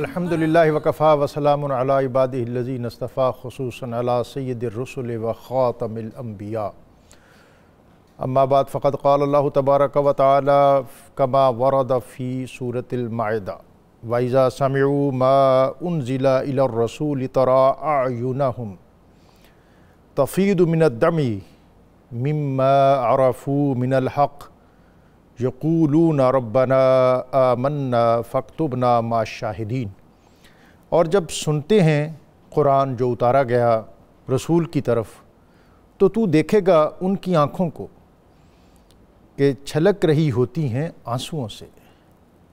الحمد لله وكفى وسلام على عباده الذين اصطفى خصوصا على سيد الرسل وخاتم الأنبياء أما بعد فقد قال الله تبارك وتعالى كما ورد في سورة المائدة وإذا سمعوا ما أنزل إلى الرسول ترى أعينهم تفيض من الدم مما عرفوا من الحق यकूलून रबना आमन्ना फ़क्तुबना मा शाहिदीन और जब सुनते हैं कुरान जो उतारा गया रसूल की तरफ तो तू देखेगा उनकी आँखों को कि छलक रही होती हैं आंसुओं से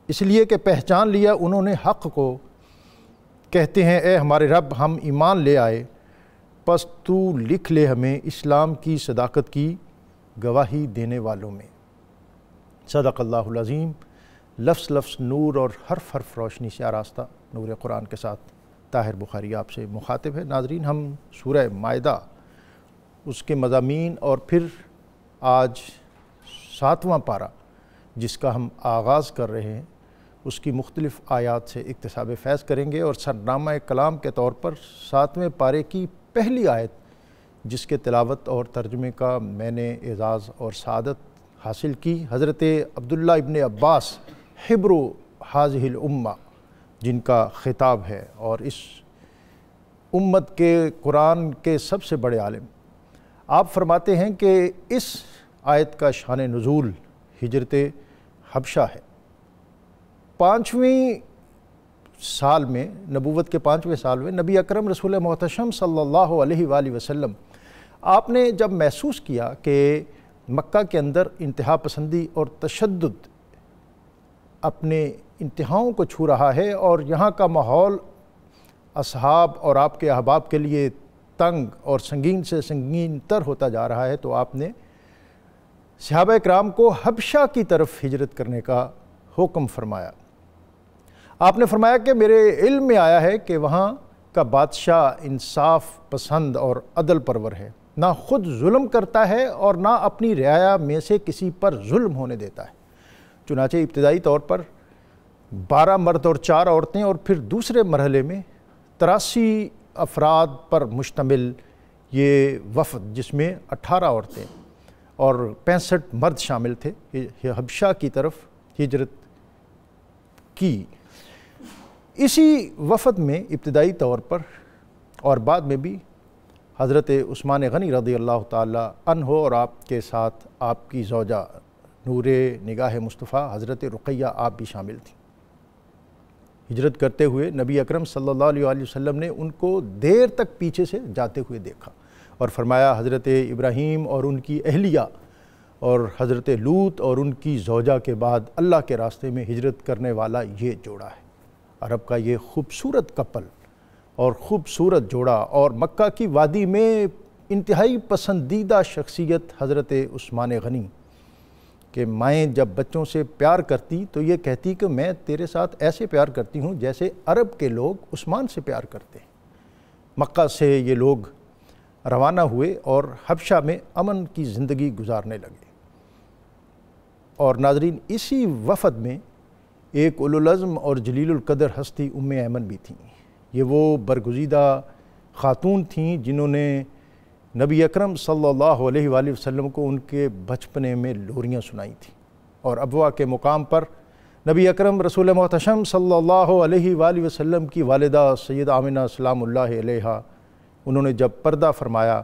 इसलिए कि पहचान लिया उन्होंने हक़ को कहते हैं ए हमारे रब हम ईमान ले आए बस तू लिख ले हमें इस्लाम की सदाकत की गवाही देने वालों में सदक़ल्लाज़ीम लफ्स लफ्स नूर और हरफ हर्फ रोशनी से आरास्ता नूर कुरान के साथ ताहिर बुखारी आपसे मुखातिब है नाजरीन हम सूरह मायदा उसके मजामी और फिर आज सातवां पारा जिसका हम आगाज़ कर रहे हैं उसकी मुख्तलिफ़ आयात से इकतसाब फैज़ करेंगे और सरनामा कलाम के तौर पर सातवें पारे की पहली आयत जिसके तलावत और तर्जमे का मैंने एजाज़ और सदत हासिल की हज़रत अब्दुल्ला इबन अब्बास हिब्र हाजिल उम्मा जिनका ख़िताब है और इस उम्मत के कुरान के सबसे बड़े आलम आप फरमाते हैं कि इस आयत का शान नज़ूल हिजरत हबशा है पाँचवें साल में नबूवत के पाँचवें साल में नबी अकरम रसूल महतशम सल्ला वसलम आपने जब महसूस किया कि मक्का के अंदर इंतहा पसंदी और तशद अपने इंतहाओं को छू रहा है और यहाँ का माहौल असहाब और आपके अहबाब के लिए तंग और संगीन से संगीन तर होता जा रहा है तो आपने सहाब कराम को हबशा की तरफ हिजरत करने का हुक्म फरमाया आपने फरमाया कि मेरे इल्म में आया है कि वहाँ का बादशाह इंसाफ पसंद और अदल परवर है ना खुद जुल्म करता है और ना अपनी रियाया में से किसी पर जुल्म होने देता है चुनाचे इब्तदाई तौर पर बारह मर्द और चार औरतें और फिर दूसरे मरहले में तरासी अफराद पर मुश्तमिल ये वफद जिसमें अठारह औरतें और पैंसठ मर्द शामिल थे हबशा की तरफ हिजरत की इसी वफद में इब्तदाई तौर पर और बाद में भी हज़रत उस्मान गनी रदी अल्लाह तन हो और आपके साथ आपकी जौजा नूर निगाह मुस्तफ़ा हज़रत रुकैया आप भी शामिल थी हिजरत करते हुए नबी अकरम सल्लल्लाहु अलैहि वसल्लम ने उनको देर तक पीछे से जाते हुए देखा और फरमाया हज़रत इब्राहीम और उनकी अहलिया और हज़रत लूत और उनकी जौजा के बाद अल्लाह के रास्ते में हिजरत करने वाला ये जोड़ा है अरब का ये खूबसूरत कपल और ख़ूबसूरत जोड़ा और मक्का की वादी में इंतहाई पसंदीदा शख्सियत हज़रत उस्मान गनी कि माएँ जब बच्चों से प्यार करती तो ये कहती कि मैं तेरे साथ ऐसे प्यार करती हूँ जैसे अरब के लोग उस्मान से प्यार करते हैं मक्का से ये लोग रवाना हुए और हबशा में अमन की ज़िंदगी गुजारने लगे और नाजरीन इसी वफद में एक उलुलज़म और जलीलकदर हस्ती उम अमन भी थीं ये वो बरगुजीदा ख़ातून थीं जिन्होंने नबी अकरम सल्लल्लाहु अलैहि वसल्लम को उनके बचपने में लोरियाँ सुनाई थी और अबवा के मुकाम पर नबी अकरम रसूल मोहतम सल्लल्लाहु अलैहि वसल्लम की वालदा सैद आमिना सलाम उन्होंने जब पर्दा फरमाया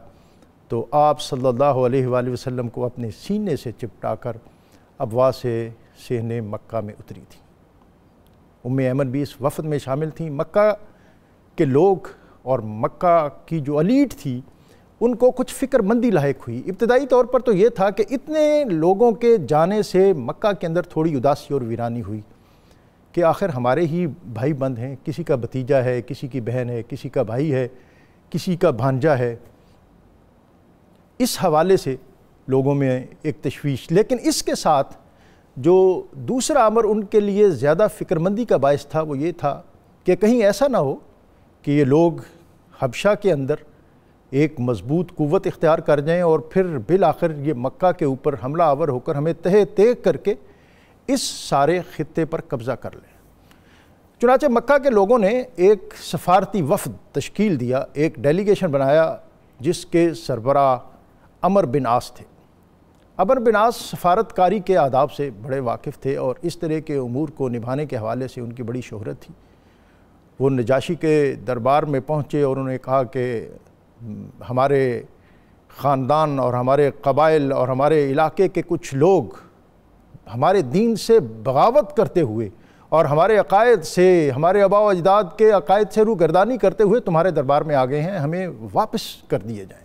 तो आप सल्लल्लाहु अलैहि वसल्लम को अपने सीने से कर अबवा से सहने मक्का में उतरी थी उम अमन भी इस वफद में शामिल थी मक्का के लोग और मक्का की जो अलीट थी उनको कुछ फिक्रमंदी लायक हुई इब्तदाई तौर पर तो ये था कि इतने लोगों के जाने से मक्का के अंदर थोड़ी उदासी और वीरानी हुई कि आखिर हमारे ही भाई बंद हैं किसी का भतीजा है किसी की बहन है किसी का भाई है किसी का भांजा है इस हवाले से लोगों में एक तशवीश लेकिन इसके साथ जो दूसरा अमर उनके लिए ज़्यादा फ़िक्रमंदी का बायस था वो ये था कि कहीं ऐसा ना हो कि ये लोग हबशा के अंदर एक मजबूत क़वत इख्तियार कर जाएं और फिर बिल आखिर ये मक्का के ऊपर हमला आवर होकर हमें तह तय करके इस सारे ख़त्े पर कब्ज़ा कर लें चुनाचे मक्का के लोगों ने एक सफारती वफद तश्कील दिया एक डेलीगेशन बनाया जिसके सरबरा अमर बिन आस थे अमर बिन आस सफारतकारी के आदाब से बड़े वाकिफ़ थे और इस तरह के अमूर को निभाने के हवाले से उनकी बड़ी शहरत थी वो नजाशी के दरबार में पहुँचे और उन्होंने कहा कि हम्म, हमारे ख़ानदान और हमारे कबाइल और हमारे इलाके के कुछ लोग हमारे दीन से बगावत करते हुए और हमारे अकायद से हमारे अबाव अजदाद के अकायद से रूगरदानी करते हुए तुम्हारे दरबार में आ गए हैं हमें वापस कर दिए जाएँ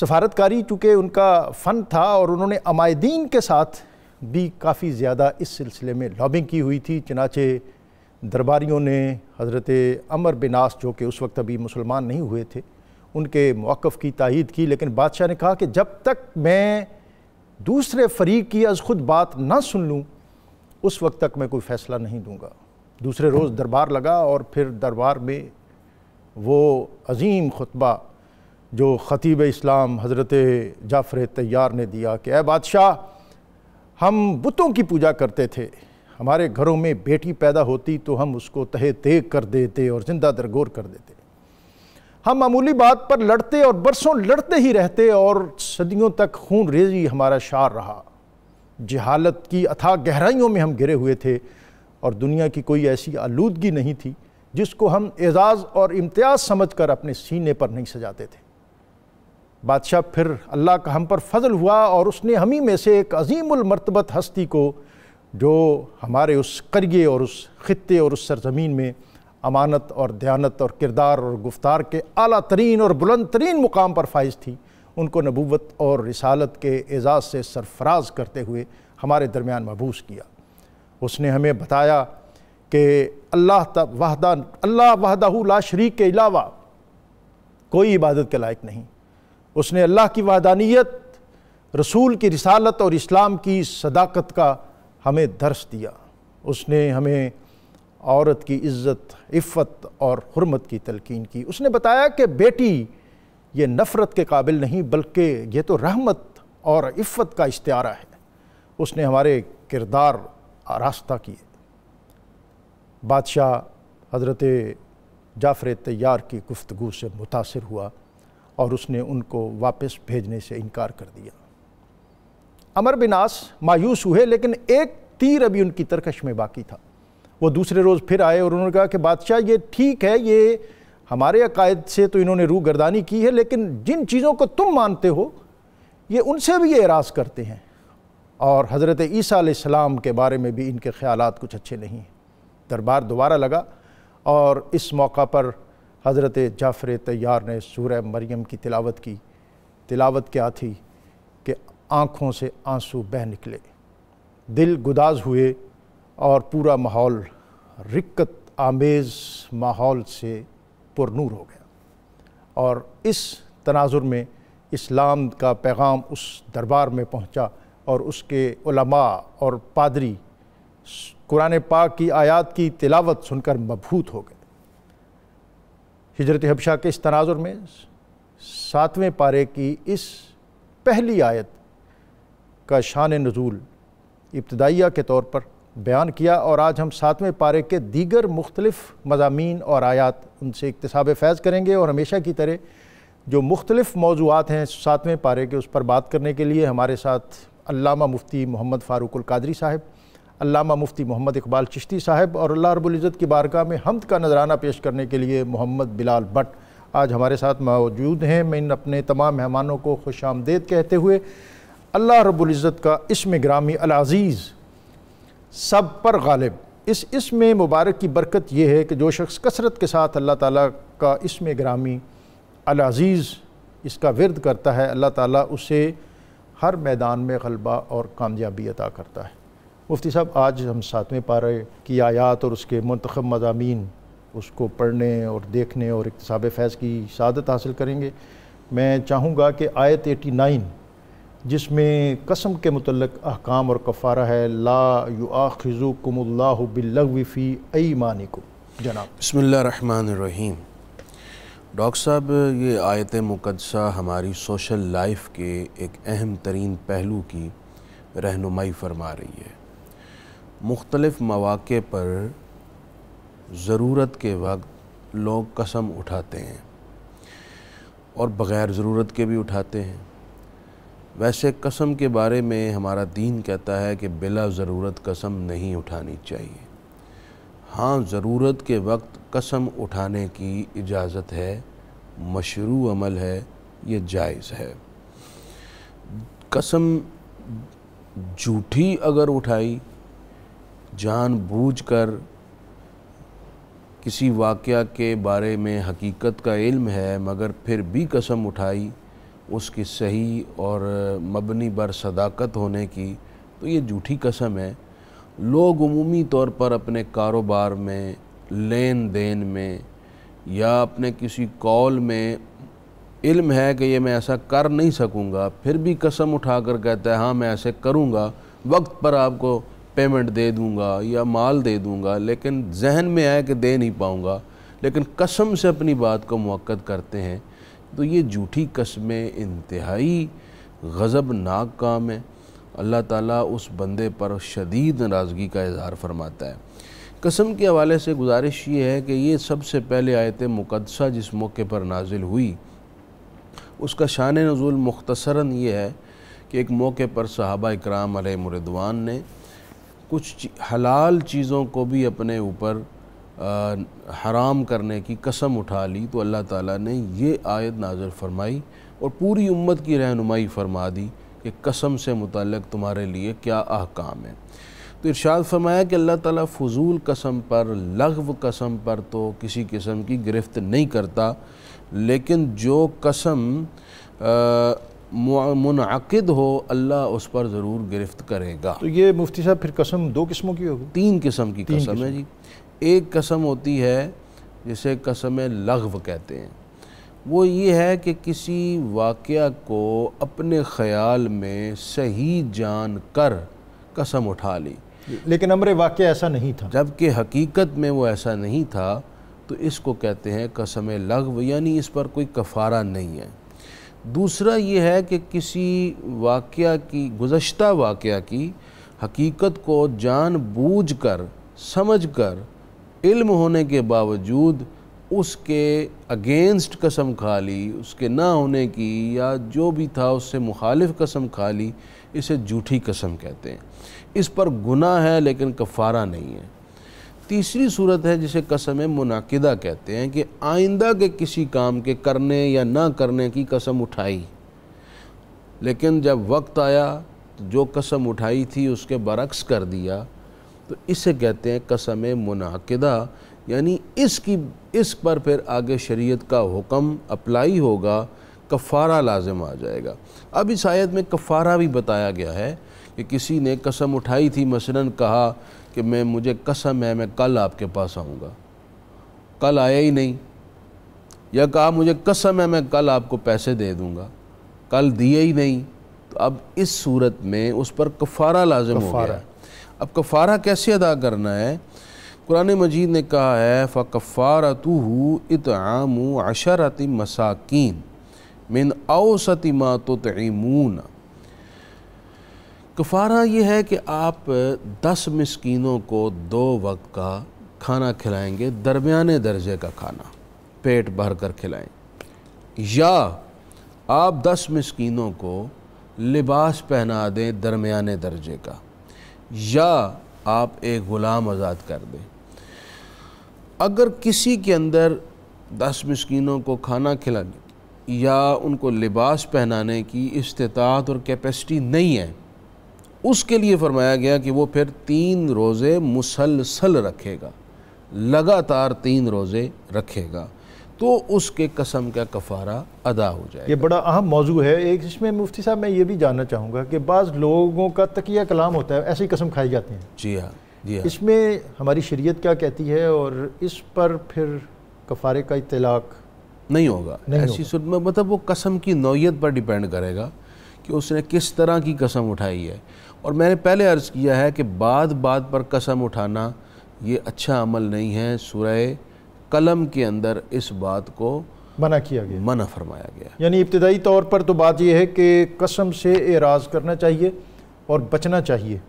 सफारतकारी चूँकि उनका फ़न था और उन्होंने अमायदीन के साथ भी काफ़ी ज़्यादा इस सिलसिले में लॉबिंग की हुई थी चनाचे दरबारियों ने हज़रत अमर बिनास जो कि उस वक्त अभी मुसलमान नहीं हुए थे उनके मौक़ की तहिद की लेकिन बादशाह ने कहा कि जब तक मैं दूसरे फरीक की अज खुद बात ना सुन लूँ उस वक्त तक मैं कोई फ़ैसला नहीं दूँगा दूसरे रोज़ दरबार लगा और फिर दरबार में वो अजीम खुतबा जो ख़तीब इस्लाम हज़रत जाफ़र तैयार ने दिया कि अ बादशाह हम बुतों की पूजा करते थे हमारे घरों में बेटी पैदा होती तो हम उसको तहे तेग कर देते और ज़िंदा दरगोर कर देते हम मामूली बात पर लड़ते और बरसों लड़ते ही रहते और सदियों तक खून रेजी हमारा शार रहा जहालत की अथाह गहराइयों में हम गिरे हुए थे और दुनिया की कोई ऐसी आलूदगी नहीं थी जिसको हम एजाज़ और इम्तियाज़ समझ कर अपने सीने पर नहीं सजाते थे बादशाह फिर अल्लाह का हम पर फजल हुआ और उसने हम ही में से एक अजीमल मरतबत हस्ती को जो हमारे उस करिए और उस ख़त्े और उस सरजमीन में अमानत और दयानत और किरदार और गुफ्तार के अला तरीन और बुलंद तरीन मुकाम पर फाइज थी उनको नबूत और रिसालत के एजाज़ से सरफराज करते हुए हमारे दरमियान महबूस किया उसने हमें बताया कि अल्लाह वाहदा अल्लाह वाहदा ला शरीक के अलावा कोई इबादत के लायक नहीं उसने अल्लाह की वहदानियत रसूल की रिसालत और इस्लाम की सदाकत का हमें दर्श दिया उसने हमें औरत की इज़्ज़त इफ़त और हरमत की तलकिन की उसने बताया कि बेटी ये नफ़रत के काबिल नहीं बल्कि ये तो रहमत और इफ़त का इश्तारा है उसने हमारे किरदार आरास्ता किए बादशाह हज़रत जाफ़र तैयार की गुफ्तु से मुतासर हुआ और उसने उनको वापस भेजने से इनकार कर दिया अमर बिनास मायूस हुए लेकिन एक तीर अभी उनकी तरकश में बाकी था वो दूसरे रोज़ फिर आए और उन्होंने कहा कि बादशाह ये ठीक है ये हमारे अकायद से तो इन्होंने रू गर्दानी की है लेकिन जिन चीज़ों को तुम मानते हो ये उनसे भी ये एराज करते हैं और हज़रत ईसा के बारे में भी इनके ख्याल कुछ अच्छे नहीं हैं दरबार दोबारा लगा और इस मौका पर हज़रत जाफ़र तैयार ने सूर मरियम की तिलावत की तिलावत क्या थी कि आँखों से आंसू बह निकले दिल गुदाज हुए और पूरा माहौल रिक्कत आमेज़ माहौल से पुरनूर हो गया और इस तनाजुर में इस्लाम का पैगाम उस दरबार में पहुंचा और उसके उलमा और पादरी कुरान पाक की आयत की तिलावत सुनकर मबहूत हो गए हजरत हबशा के इस तनाजुर में सातवें पारे की इस पहली आयत का शान नज़ूल इब्तदाइया के तौर पर बयान किया और आज हम सातवें पारे के दीगर मुख्तलफ़ मजामी और आयात उनसे इकतसाब फैज़ करेंगे और हमेशा की तरह जो मुख्तलफ मौजूद हैं सातवें पारे के उस पर बात करने के लिए हमारे साथ अलामा मुफ्ती मोहम्मद फ़ारूक साहब अलामा मुफ्ती मोहम्मद इकबाल चिश्ती साहब और अल्लाह रबुल्ज़त की बारगाह में हमद का नजराना पेश करने के लिए मोहम्मद बिलाल भट्ट आज हमारे साथ मौजूद हैं मैं इन अपने तमाम मेहमानों को खुश आमदेद कहते हुए अल्लाह रब्ज़त का इसम ग्रामी अलाज़ीज़ सब पर गालिब इस इसम मुबारक की बरकत यह है कि जो शख्स कसरत के साथ अल्लाह ताला का इसम ग्रामी अलाज़ीज़ इसका वर्द करता है अल्लाह ताला उसे हर मैदान में गलबा और कामयाबी अता करता है मुफ्ती साहब आज हम सातवें पारे की आयात और उसके मंतखब मजामी उसको पढ़ने और देखने और इकतसाब फैज़ की शादत हासिल करेंगे मैं चाहूँगा कि आयत एटी नाइन जिसमें कसम के मतलब अहकाम और कफ़ारा है ला यु आखिज़ुकम्लाबिल्लफ़ी मानी को जनाब बसमीम डॉक्टर साहब ये आयत मुकदसा हमारी सोशल लाइफ के एक अहम तरीन पहलू की रहनुमाई फरमा रही है मुख्तलफ़ मौाक़े पर ज़रूरत के वक्त लोग कसम उठाते हैं और बग़ैर ज़रूरत के भी उठाते हैं वैसे कसम के बारे में हमारा दीन कहता है कि बिला ज़रूरत कसम नहीं उठानी चाहिए हाँ ज़रूरत के वक्त कसम उठाने की इजाज़त है मशरू अमल है ये जायज़ है कसम झूठी अगर उठाई जानबूझकर किसी वाक़ के बारे में हकीकत का इल्म है मगर फिर भी कसम उठाई उसकी सही और मबनी बर सदाकत होने की तो ये झूठी कसम है लोग अमूमी तौर पर अपने कारोबार में लेन देन में या अपने किसी कॉल में इल्म है कि ये मैं ऐसा कर नहीं सकूँगा फिर भी कसम उठा कर कहता है हाँ मैं ऐसे करूँगा वक्त पर आपको पेमेंट दे दूँगा या माल दे दूँगा लेकिन जहन में आया कि दे नहीं पाऊँगा लेकिन कसम से अपनी बात को मौक़ करते हैं तो ये झूठी कस्में इंतहाई गज़बनाक काम है अल्लाह ताला उस बंदे पर शदीद नाराज़गी का इजहार फरमाता है कसम के हवाले से गुजारिश ये है कि ये सबसे पहले आयत मुकदसा जिस मौके पर नाजिल हुई उसका शान नज़ुल मुख्तसरा ये है कि एक मौके पर सहाबा इकराम मरदवान ने कुछ हलाल चीज़ों को भी अपने ऊपर हराम करने की कसम उठा ली तो अल्लाह ताला ने ये आयत नाजर फरमाई और पूरी उम्मत की रहनुमाई फरमा दी कि कसम से मुतक तुम्हारे लिए क्या अहकाम है तो इरशाद फरमाया कि अल्लाह ताला फजूल कसम पर लघव कसम पर तो किसी किस्म की गिरफ्त नहीं करता लेकिन जो कसम मुनद हो अल्लाह उस पर ज़रूर गिरफ्त करेगा तो ये मुफ्ती साहब फिर कसम दो किस्मों की होगी तीन किस्म की तीन कसम है जी एक कसम होती है जिसे कसम लघव कहते हैं वो ये है कि किसी वाक़ को अपने ख्याल में सही जान कर कसम उठा ली लेकिन अमर वाक्य ऐसा नहीं था जबकि हकीकत में वो ऐसा नहीं था तो इसको कहते हैं कसम लघव यानी इस पर कोई कफारा नहीं है दूसरा ये है कि किसी वाक़ की गुज्त वाक़ की हकीकत को जान बूझ कर समझ कर इल्म होने के बावजूद उसके अगेंस्ट कसम खा ली उसके ना होने की या जो भी था उससे मुखालिफ कसम खा ली इसे झूठी कसम कहते हैं इस पर गुनाह है लेकिन कफ़ारा नहीं है तीसरी सूरत है जिसे कसम मुनदा कहते हैं कि आइंदा के किसी काम के करने या ना करने की कसम उठाई लेकिन जब वक्त आया तो जो कसम उठाई थी उसके बरक्स कर दिया तो इसे कहते हैं कसम मुनाकदा यानी इसकी इस पर फिर आगे शरीयत का हुक्म अप्लाई होगा कफ़ारा लाजम आ जाएगा अब इस आयत में कफ़ारा भी बताया गया है कि किसी ने कसम उठाई थी मसलन कहा कि मैं मुझे कसम है मैं कल आपके पास आऊँगा कल आया ही नहीं या कहा मुझे कसम है मैं कल आपको पैसे दे दूँगा कल दिए ही नहीं तो अब इस सूरत में उस पर कफ़ारा लाजम हो गया अब कफ़ारा कैसे अदा करना है कुरान मजीद ने कहा है फ़ारा तो आम अशरत मसाकिन मिन औसत मातो तमून कफ़ारा ये है कि आप दस मस्किनों को दो वक्त का खाना खिलाएंगे दरमियाने दर्जे का खाना पेट भर कर खिलाएं या आप दस मस्किनों को लिबास पहना दें दरमियाने दर्जे का या आप एक ग़ुलाम आज़ाद कर दें अगर किसी के अंदर दस मस्किनों को खाना खिलाने या उनको लिबास पहनाने की इस्तात और कैपेसिटी नहीं है उसके लिए फरमाया गया कि वो फिर तीन रोज़े मुसलसल रखेगा लगातार तीन रोज़े रखेगा तो उसके कसम का कफारा अदा हो जाए ये बड़ा अहम मौजू है एक इसमें मुफ्ती साहब मैं ये भी जानना चाहूँगा कि बाज़ लोगों का तकिया कलाम होता है ऐसी कसम खाई जाती हैं जी हाँ जी हाँ इसमें हमारी शरीयत क्या कहती है और इस पर फिर कफारे का इतलाक नहीं होगा नहीं ऐसी सूरत में मतलब वो कसम की नौीयत पर डिपेंड करेगा कि उसने किस तरह की कसम उठाई है और मैंने पहले अर्ज़ किया है कि बाद बाद पर कसम उठाना ये अच्छा अमल नहीं है सुरह कलम के अंदर इस बात को मना किया गया मना फरमाया गया यानी इब्तदाई तौर पर तो बात यह है कि कसम से एराज करना चाहिए और बचना चाहिए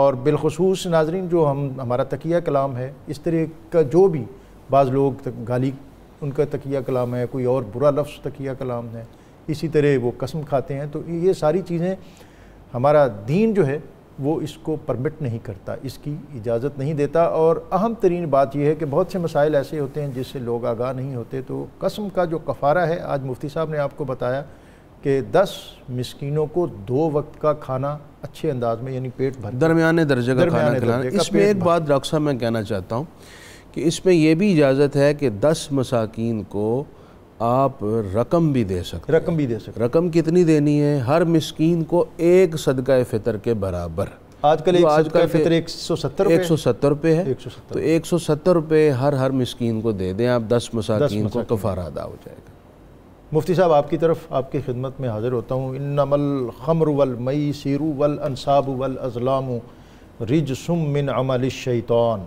और बिलखसूस नाजरीन जो हम हमारा तकिया कलाम है इस तरह का जो भी बाज़ लोग तक, गाली उनका तकिया कलाम है कोई और बुरा लफ्ज़ तकिया कलाम है इसी तरह वो कसम खाते हैं तो ये सारी चीज़ें हमारा दीन जो है वो इसको परमिट नहीं करता इसकी इजाज़त नहीं देता और अहम तरीन बात यह है कि बहुत से मसाइल ऐसे होते हैं जिससे लोग आगाह नहीं होते तो कसम का जो कफ़ारा है आज मुफ्ती साहब ने आपको बताया कि दस मस्किनों को दो वक्त का खाना अच्छे अंदाज में यानी पेट भर दरमियाने दर्जे का खाना खिलाना इसमें एक बात डॉक्टर साहब मैं कहना चाहता हूँ कि इसमें यह भी इजाज़त है कि दस मसाकिन को आप रकम भी दे सकते रकम भी दे सकते रकम कितनी देनी है हर मिस्कीन को एक सदका फितर के बराबर आजकल तो का फितर एक सौ सत्तर एक सौ सत्तर रुपये है एक तो एक सौ सत्तर रुपये हर हर मिस्कीन को दे दें आप दस मसाकिन को तो कफारा अदा हो जाएगा मुफ्ती साहब आपकी तरफ आपकी खिदमत में हाजिर होता हूँ इनमल खमर वल मई सीरू वल अनसाब वल अजलाम सुम मिन अमल शैतान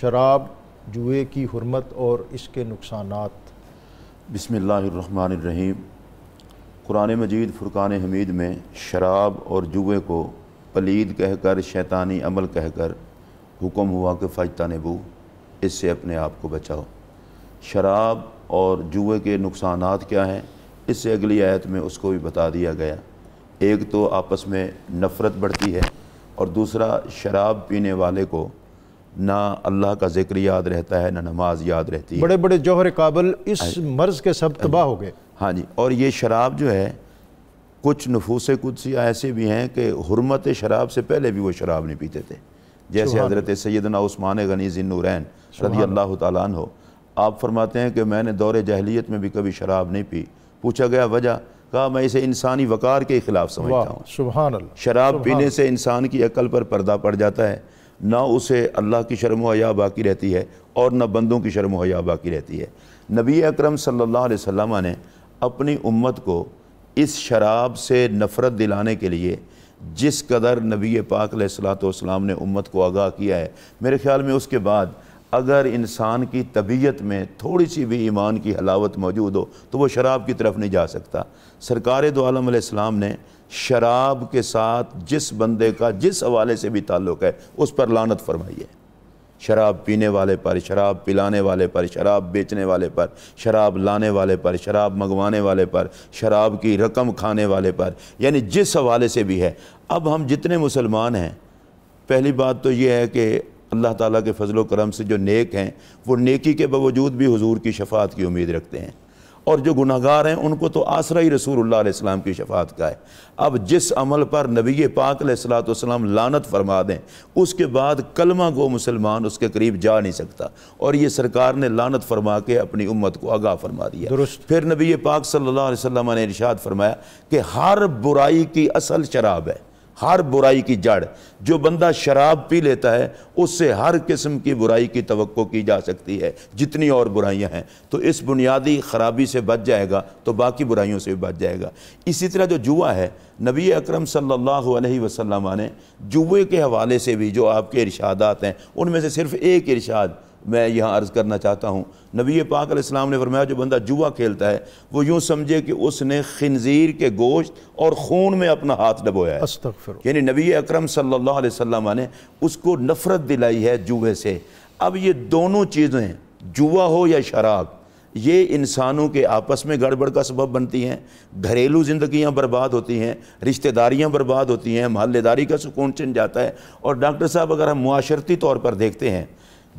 शराब जुए की हरमत और इसके नुकसान बसमीम कुरान मजीद फ़ुरक़ान हमीद में शराब और जुए को पलीद कहकर शैतानी अमल कहकर हुक्म हुआ कि फ़ायता नबू इससे अपने आप को बचाओ शराब और जुए के नुकसान क्या हैं इससे अगली आयत में उसको भी बता दिया गया एक तो आपस में नफ़रत बढ़ती है और दूसरा शराब पीने वाले को ना अल्लाह का जिक्र याद रहता है ना नमाज याद रहती है बड़े बड़े जौहर काबल इस मर्ज़ के सब तबाह हो गए हाँ जी और ये शराब जो है कुछ नफूस कुछ ऐसे भी हैं कि हरमत शराब से पहले भी वो शराब नहीं पीते थे जैसे हज़रत सैदना उस्मान गनी जिनूरैन रदी अल्लाह तालन हो आप फरमाते हैं कि मैंने दौरे जहलीत में भी कभी शराब नहीं पी पूछा गया वजह कहा मैं इसे इंसानी वक़ार के ख़िलाफ़ समझता हूँ शराब पीने से इंसान की अकल पर पर्दा पड़ जाता है ना उसे अल्लाह की शर्म हया बाकी रहती है और ना बंदों की शर्म हया बाकी रहती है नबी अकरम सल्लल्लाहु अलैहि वसल्लम ने अपनी उम्मत को इस शराब से नफ़रत दिलाने के लिए जिस कदर नबी पाक सलाम ने उम्मत को आगाह किया है मेरे ख्याल में उसके बाद अगर इंसान की तबीयत में थोड़ी सी भी ईमान की हलावत मौजूद हो तो वो शराब की तरफ नहीं जा सकता सरकार दो आलम ने शराब के साथ जिस बंदे का जिस हवाले से भी ताल्लुक़ है उस पर लानत फरमाइए शराब पीने वाले पर शराब पिलाने वाले पर शराब बेचने वाले पर शराब लाने वाले पर शराब मंगवाने वाले पर शराब की रकम खाने वाले पर यानी जिस हवाले से भी है अब हम जितने मुसलमान हैं पहली बात तो ये है कि अल्लाह ताला के फजल करम से जो नेक हैं वो नेकी के बावजूद भी हुजूर की शफात की उम्मीद रखते हैं और जो गुनागार हैं उनको तो आसरा ही रसूल इस्लाम की शफात का है अब जिस अमल पर नबी पाक सलाम लानत फरमा दें उसके बाद कलमा को मुसलमान उसके करीब जा नहीं सकता और ये सरकार ने लानत फरमा के अपनी उम्मत को आगाह फरमा दिया फिर नबी पाक सल्ला वसम ने इर्शाद फरमाया कि हर बुराई की असल शराब है हर बुराई की जड़ जो बंदा शराब पी लेता है उससे हर किस्म की बुराई की तो की जा सकती है जितनी और बुराइयां हैं तो इस बुनियादी ख़राबी से बच जाएगा तो बाकी बुराइयों से भी बच जाएगा इसी तरह जो जुआ है नबी अकरम सल्लल्लाहु अलैहि वसल्लम ने जुए के हवाले से भी जो आपके इरशादात हैं उनमें से सिर्फ़ एक इरशाद मैं यहाँ अर्ज़ करना चाहता हूँ नबी पाक इस्लाम ने फरमाया जो बंदा जुआ खेलता है वो यूँ समझे कि उसने खनजीर के गोश्त और खून में अपना हाथ डबोया है यानी नबी अक्रम सल्लल्लाहु अलैहि वसल्लम ने उसको नफ़रत दिलाई है जुए से अब ये दोनों चीज़ें जुआ हो या शराब ये इंसानों के आपस में गड़बड़ का सबब बनती हैं घरेलू जिंदगियां बर्बाद होती हैं रिश्तेदारियाँ बर्बाद होती हैं महल्लेदारी का सुकून छिन जाता है और डॉक्टर साहब अगर हम माशरती तौर पर देखते हैं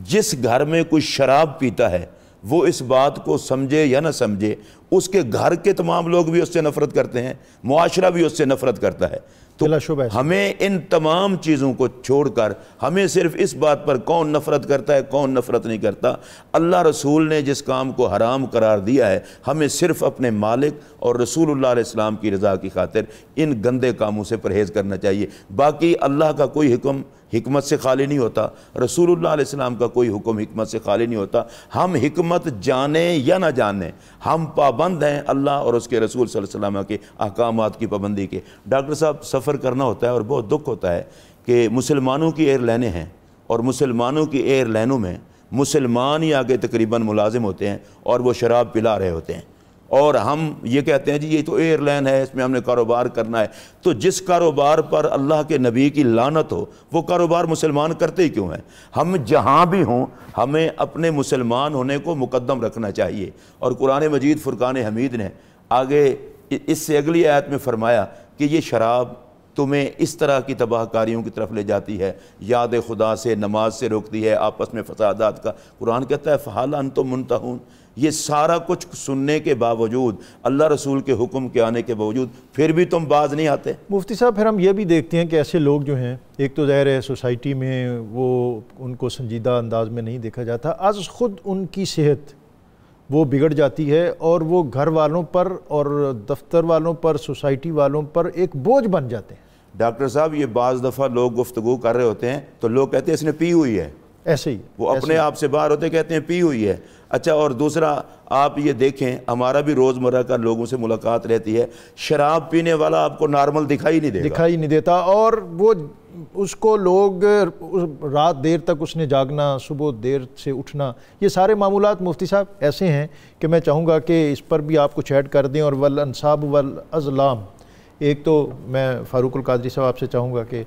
जिस घर में कोई शराब पीता है वो इस बात को समझे या ना समझे उसके घर के तमाम लोग भी उससे नफरत करते हैं मुआशरा भी उससे नफरत करता है तो हमें इन तमाम चीज़ों को छोड़कर हमें सिर्फ इस बात पर कौन नफरत करता है कौन नफरत नहीं करता अल्लाह रसूल ने जिस काम को हराम करार दिया है हमें सिर्फ अपने मालिक और रसूल इस्लाम की रज़ा की खातिर इन गंदे कामों से परहेज़ करना चाहिए बाकी अल्लाह का कोई हुक्म हमत से खाली नहीं होता रसूलुल्लाह अलैहि का कोई हुक्म हमत से खाली नहीं होता हम हमत जाने या ना जाने हम पाबंद हैं अल्लाह और उसके रसूल वसल्लम के अहकाम की पाबंदी के डॉक्टर साहब सफ़र करना होता है और बहुत दुख होता है कि मुसलमानों की एयर लाइने हैं और मुसलमानों की एयर लाइनों में मुसलमान ही आगे तकरीबन मुलाजिम होते हैं और वो शराब पिला रहे होते हैं और हम ये कहते हैं जी ये तो एयरलाइन है इसमें हमने कारोबार करना है तो जिस कारोबार पर अल्लाह के नबी की लानत हो वो कारोबार मुसलमान करते ही क्यों हैं हम जहाँ भी हों हमें अपने मुसलमान होने को मुकदम रखना चाहिए और कुरान मजीद फ़ुरकान हमीद ने आगे इससे अगली आयत में फरमाया कि ये शराब तुम्हें इस तरह की तबाहकारियों की तरफ ले जाती है याद खुदा से नमाज से रोकती है आपस में फसादात का कुरान कहता है फ़हाल अन तो मुनतहून ये सारा कुछ सुनने के बावजूद अल्लाह रसूल के हुक्म के आने के बावजूद फिर भी तुम बाज नहीं आते मुफ्ती साहब फिर हम ये भी देखते हैं कि ऐसे लोग जो हैं एक तो ज़ाहिर है सोसाइटी में वो उनको संजीदा अंदाज में नहीं देखा जाता आज ख़ुद उनकी सेहत वो बिगड़ जाती है और वो घर वालों पर और दफ्तर वालों पर सोसाइटी वालों पर एक बोझ बन जाते हैं डॉक्टर साहब ये बज़ दफ़ा लोग गुफ्तु कर रहे होते हैं तो लोग कहते हैं इसने पी हुई है ऐसे ही वो अपने आप से बाहर होते कहते हैं पी हुई है अच्छा और दूसरा आप ये देखें हमारा भी रोज़मर्रा का लोगों से मुलाकात रहती है शराब पीने वाला आपको नॉर्मल दिखाई नहीं देता दिखाई नहीं देता और वो उसको लोग रात देर तक उसने जागना सुबह देर से उठना ये सारे मामूल मुफ्ती साहब ऐसे हैं कि मैं चाहूँगा कि इस पर भी आप कुछ ऐड कर दें और वल अनसाब वल अज़लाम एक तो मैं फारूक़ल कादरी साहब आपसे चाहूँगा कि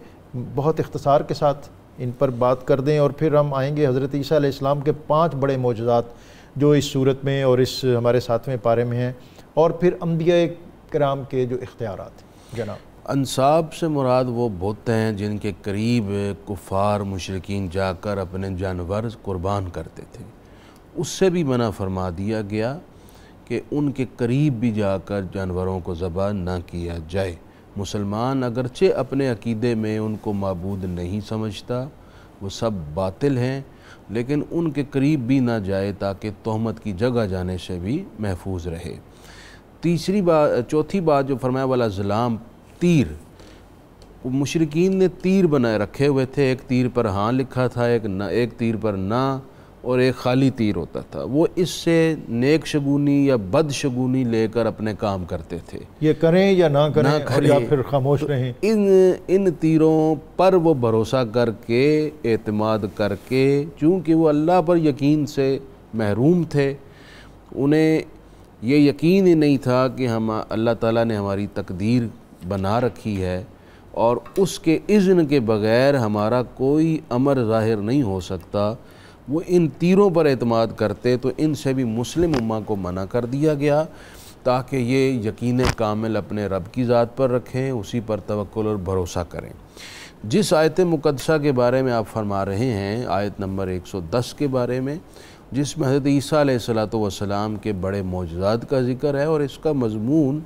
बहुत इख्तसार के साथ इन पर बात कर दें और फिर हम आएंगे हज़रत ईसा इस्लाम के पाँच बड़े मौजात जो इस सूरत में और इस हमारे सातवें पारे में हैं और फिर अम्बिया कराम के जो इख्तियार हैं जनाब अनसाब से मुराद वो बुत हैं जिनके करीब कुफार मुशरकिन जाकर अपने जानवर कुर्बान करते थे उससे भी मना फरमा दिया गया कि उनके करीब भी जाकर जानवरों को ज़बान ना किया जाए मुसलमान अगरचे अपने अकीदे में उनको मबूद नहीं समझता वो सब बातिल हैं लेकिन उनके करीब भी ना जाए ताकि तहमत की जगह जाने से भी महफूज रहे तीसरी बात चौथी बात जो फरमाया वाला ज़लाम तीर मुशरकिन ने तीर बनाए रखे हुए थे एक तीर पर हाँ लिखा था एक न एक तीर पर ना और एक खाली तीर होता था वो इससे नेक शगुनी या बद शगुनी लेकर अपने काम करते थे ये करें या ना करें, ना करें या फिर खामोश तो रहें इन इन तीरों पर वो भरोसा करके एतमाद करके चूँकि वो अल्लाह पर यकीन से महरूम थे उन्हें ये यकीन ही नहीं था कि हम अल्लाह ताला ने हमारी तकदीर बना रखी है और उसके इज़्न के बग़ैर हमारा कोई अमर ज़ाहिर नहीं हो सकता वो इन तीरों पर अतमाद करते तो इन से भी मुस्लिम उम्मा को मना कर दिया गया ताकि ये यकीन कामिल अपने रब की ज़ात पर रखें उसी पर तवक्ल और भरोसा करें जिस आयत मुकदसा के बारे में आप फरमा रहे हैं आयत नंबर 110 के बारे में जिसमें हजरत ईसा सलाम के बड़े मौजाद का जिक्र है और इसका मजमून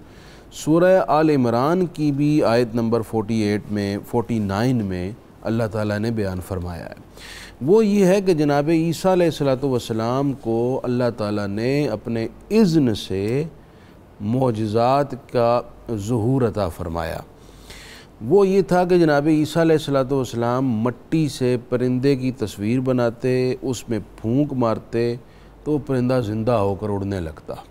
सूर्य आल इमरान की भी आयत नंबर 48 में 49 में अल्लाह ताला ने बयान फरमाया है वो ये है कि जनाब ईसा सलाम को अल्लाह ताला ने अपने इज़्न से मोजात का जहूर अता फरमाया वो ये था कि जनाब ईसा सलाम मट्टी से परिंदे की तस्वीर बनाते उसमें फूंक मारते तो परिंदा ज़िंदा होकर उड़ने लगता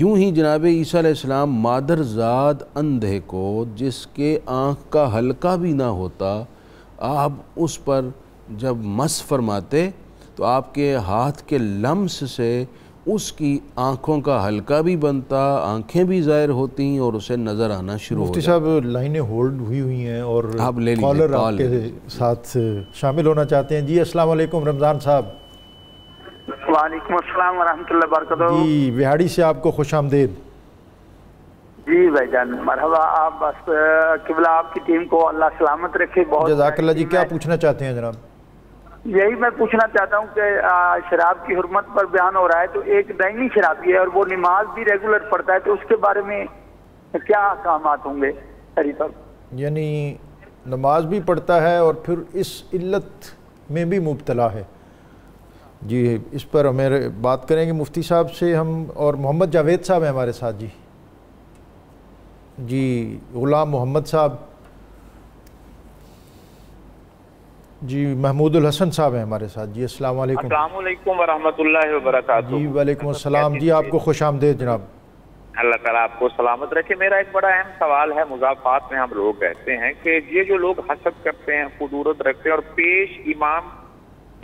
यूं ही जनाब ईसा मादरजात अंधे को जिसके आँख का हल्का भी ना होता आप उस पर जब मस फरमाते तो आपके हाथ के लम्स से उसकी आँखों का हल्का भी बनता आँखें भी ज़ाहिर होती और उसे नज़र आना शुरू होती साहब लाइनें होल्ड हुई हुई हैं और आप ले कॉलर आपके ले साथ शामिल होना चाहते हैं जी अस्सलाम वालेकुम रमज़ान साहब वालेकुम अस्सलाम वरहमतुल्लाह जी बिहाड़ी से आपको खुश आमदेद जी भाई जान मरहबा आप बस किबला आपकी टीम को अल्लाह सलामत रखे बहुत जजाकल्ला जी क्या पूछना चाहते हैं जनाब यही मैं पूछना चाहता हूँ कि शराब की हरमत पर बयान हो रहा है तो एक दैनी शराबी है और वो नमाज भी रेगुलर पढ़ता है तो उसके बारे में क्या अहकाम होंगे यानी नमाज भी पढ़ता है और फिर इस इल्लत में भी मुबतला है जी इस पर हमें बात करेंगे मुफ्ती साहब से हम और मोहम्मद जावेद साहब हैं हमारे साथ जी जी ग़ुलाम मोहम्मद साहब जी महमूदुल हसन साहब हैं हमारे साथ जी असल वालेकुम जी वालेकुम जी आपको खुश आमदेद जनाब अल्लाह तला आपको सलामत रखे मेरा एक बड़ा अहम सवाल है मुजाफात में हम लोग कहते हैं कि ये जो लोग हसद करते हैं खुदूरत रखते हैं और पेश इमाम